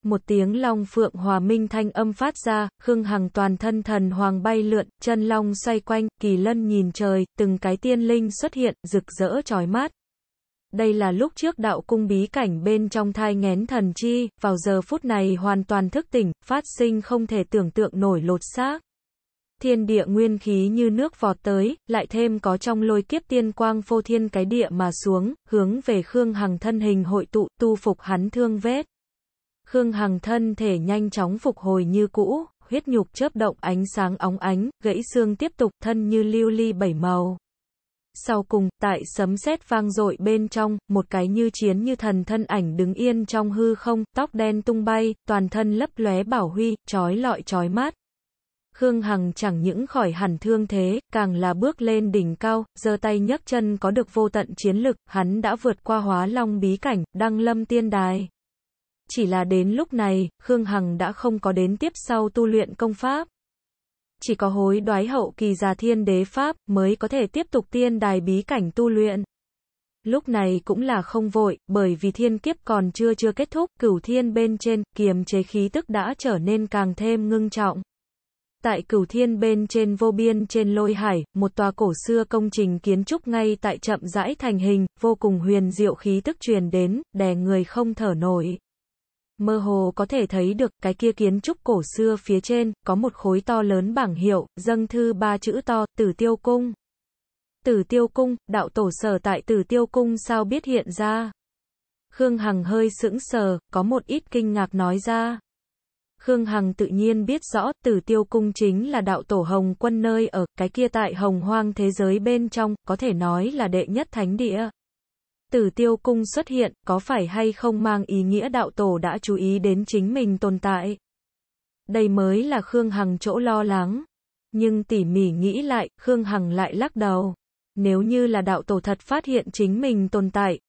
Một tiếng long phượng hòa minh thanh âm phát ra, Khương Hằng toàn thân thần hoàng bay lượn, chân long xoay quanh, kỳ lân nhìn trời, từng cái tiên linh xuất hiện, rực rỡ trói mắt. Đây là lúc trước đạo cung bí cảnh bên trong thai ngén thần chi, vào giờ phút này hoàn toàn thức tỉnh, phát sinh không thể tưởng tượng nổi lột xác thiên địa nguyên khí như nước vọt tới, lại thêm có trong lôi kiếp tiên quang phô thiên cái địa mà xuống, hướng về Khương Hằng thân hình hội tụ, tu phục hắn thương vết. Khương Hằng thân thể nhanh chóng phục hồi như cũ, huyết nhục chớp động ánh sáng óng ánh, gãy xương tiếp tục thân như lưu ly bảy màu. Sau cùng, tại sấm sét vang dội bên trong, một cái như chiến như thần thân ảnh đứng yên trong hư không, tóc đen tung bay, toàn thân lấp lóe bảo huy, trói lọi trói mát, Khương Hằng chẳng những khỏi hẳn thương thế, càng là bước lên đỉnh cao, giơ tay nhấc chân có được vô tận chiến lực, hắn đã vượt qua hóa long bí cảnh, đăng lâm tiên đài. Chỉ là đến lúc này, Khương Hằng đã không có đến tiếp sau tu luyện công pháp. Chỉ có hối đoái hậu kỳ già thiên đế pháp mới có thể tiếp tục tiên đài bí cảnh tu luyện. Lúc này cũng là không vội, bởi vì thiên kiếp còn chưa chưa kết thúc, cửu thiên bên trên, kiềm chế khí tức đã trở nên càng thêm ngưng trọng. Tại Cửu Thiên bên trên vô biên trên lôi hải, một tòa cổ xưa công trình kiến trúc ngay tại chậm rãi thành hình, vô cùng huyền diệu khí tức truyền đến, đè người không thở nổi. Mơ hồ có thể thấy được, cái kia kiến trúc cổ xưa phía trên, có một khối to lớn bảng hiệu, dâng thư ba chữ to, tử tiêu cung. Tử tiêu cung, đạo tổ sở tại tử tiêu cung sao biết hiện ra. Khương Hằng hơi sững sờ, có một ít kinh ngạc nói ra. Khương Hằng tự nhiên biết rõ tử tiêu cung chính là đạo tổ Hồng quân nơi ở, cái kia tại hồng hoang thế giới bên trong, có thể nói là đệ nhất thánh địa. Tử tiêu cung xuất hiện, có phải hay không mang ý nghĩa đạo tổ đã chú ý đến chính mình tồn tại? Đây mới là Khương Hằng chỗ lo lắng. Nhưng tỉ mỉ nghĩ lại, Khương Hằng lại lắc đầu. Nếu như là đạo tổ thật phát hiện chính mình tồn tại,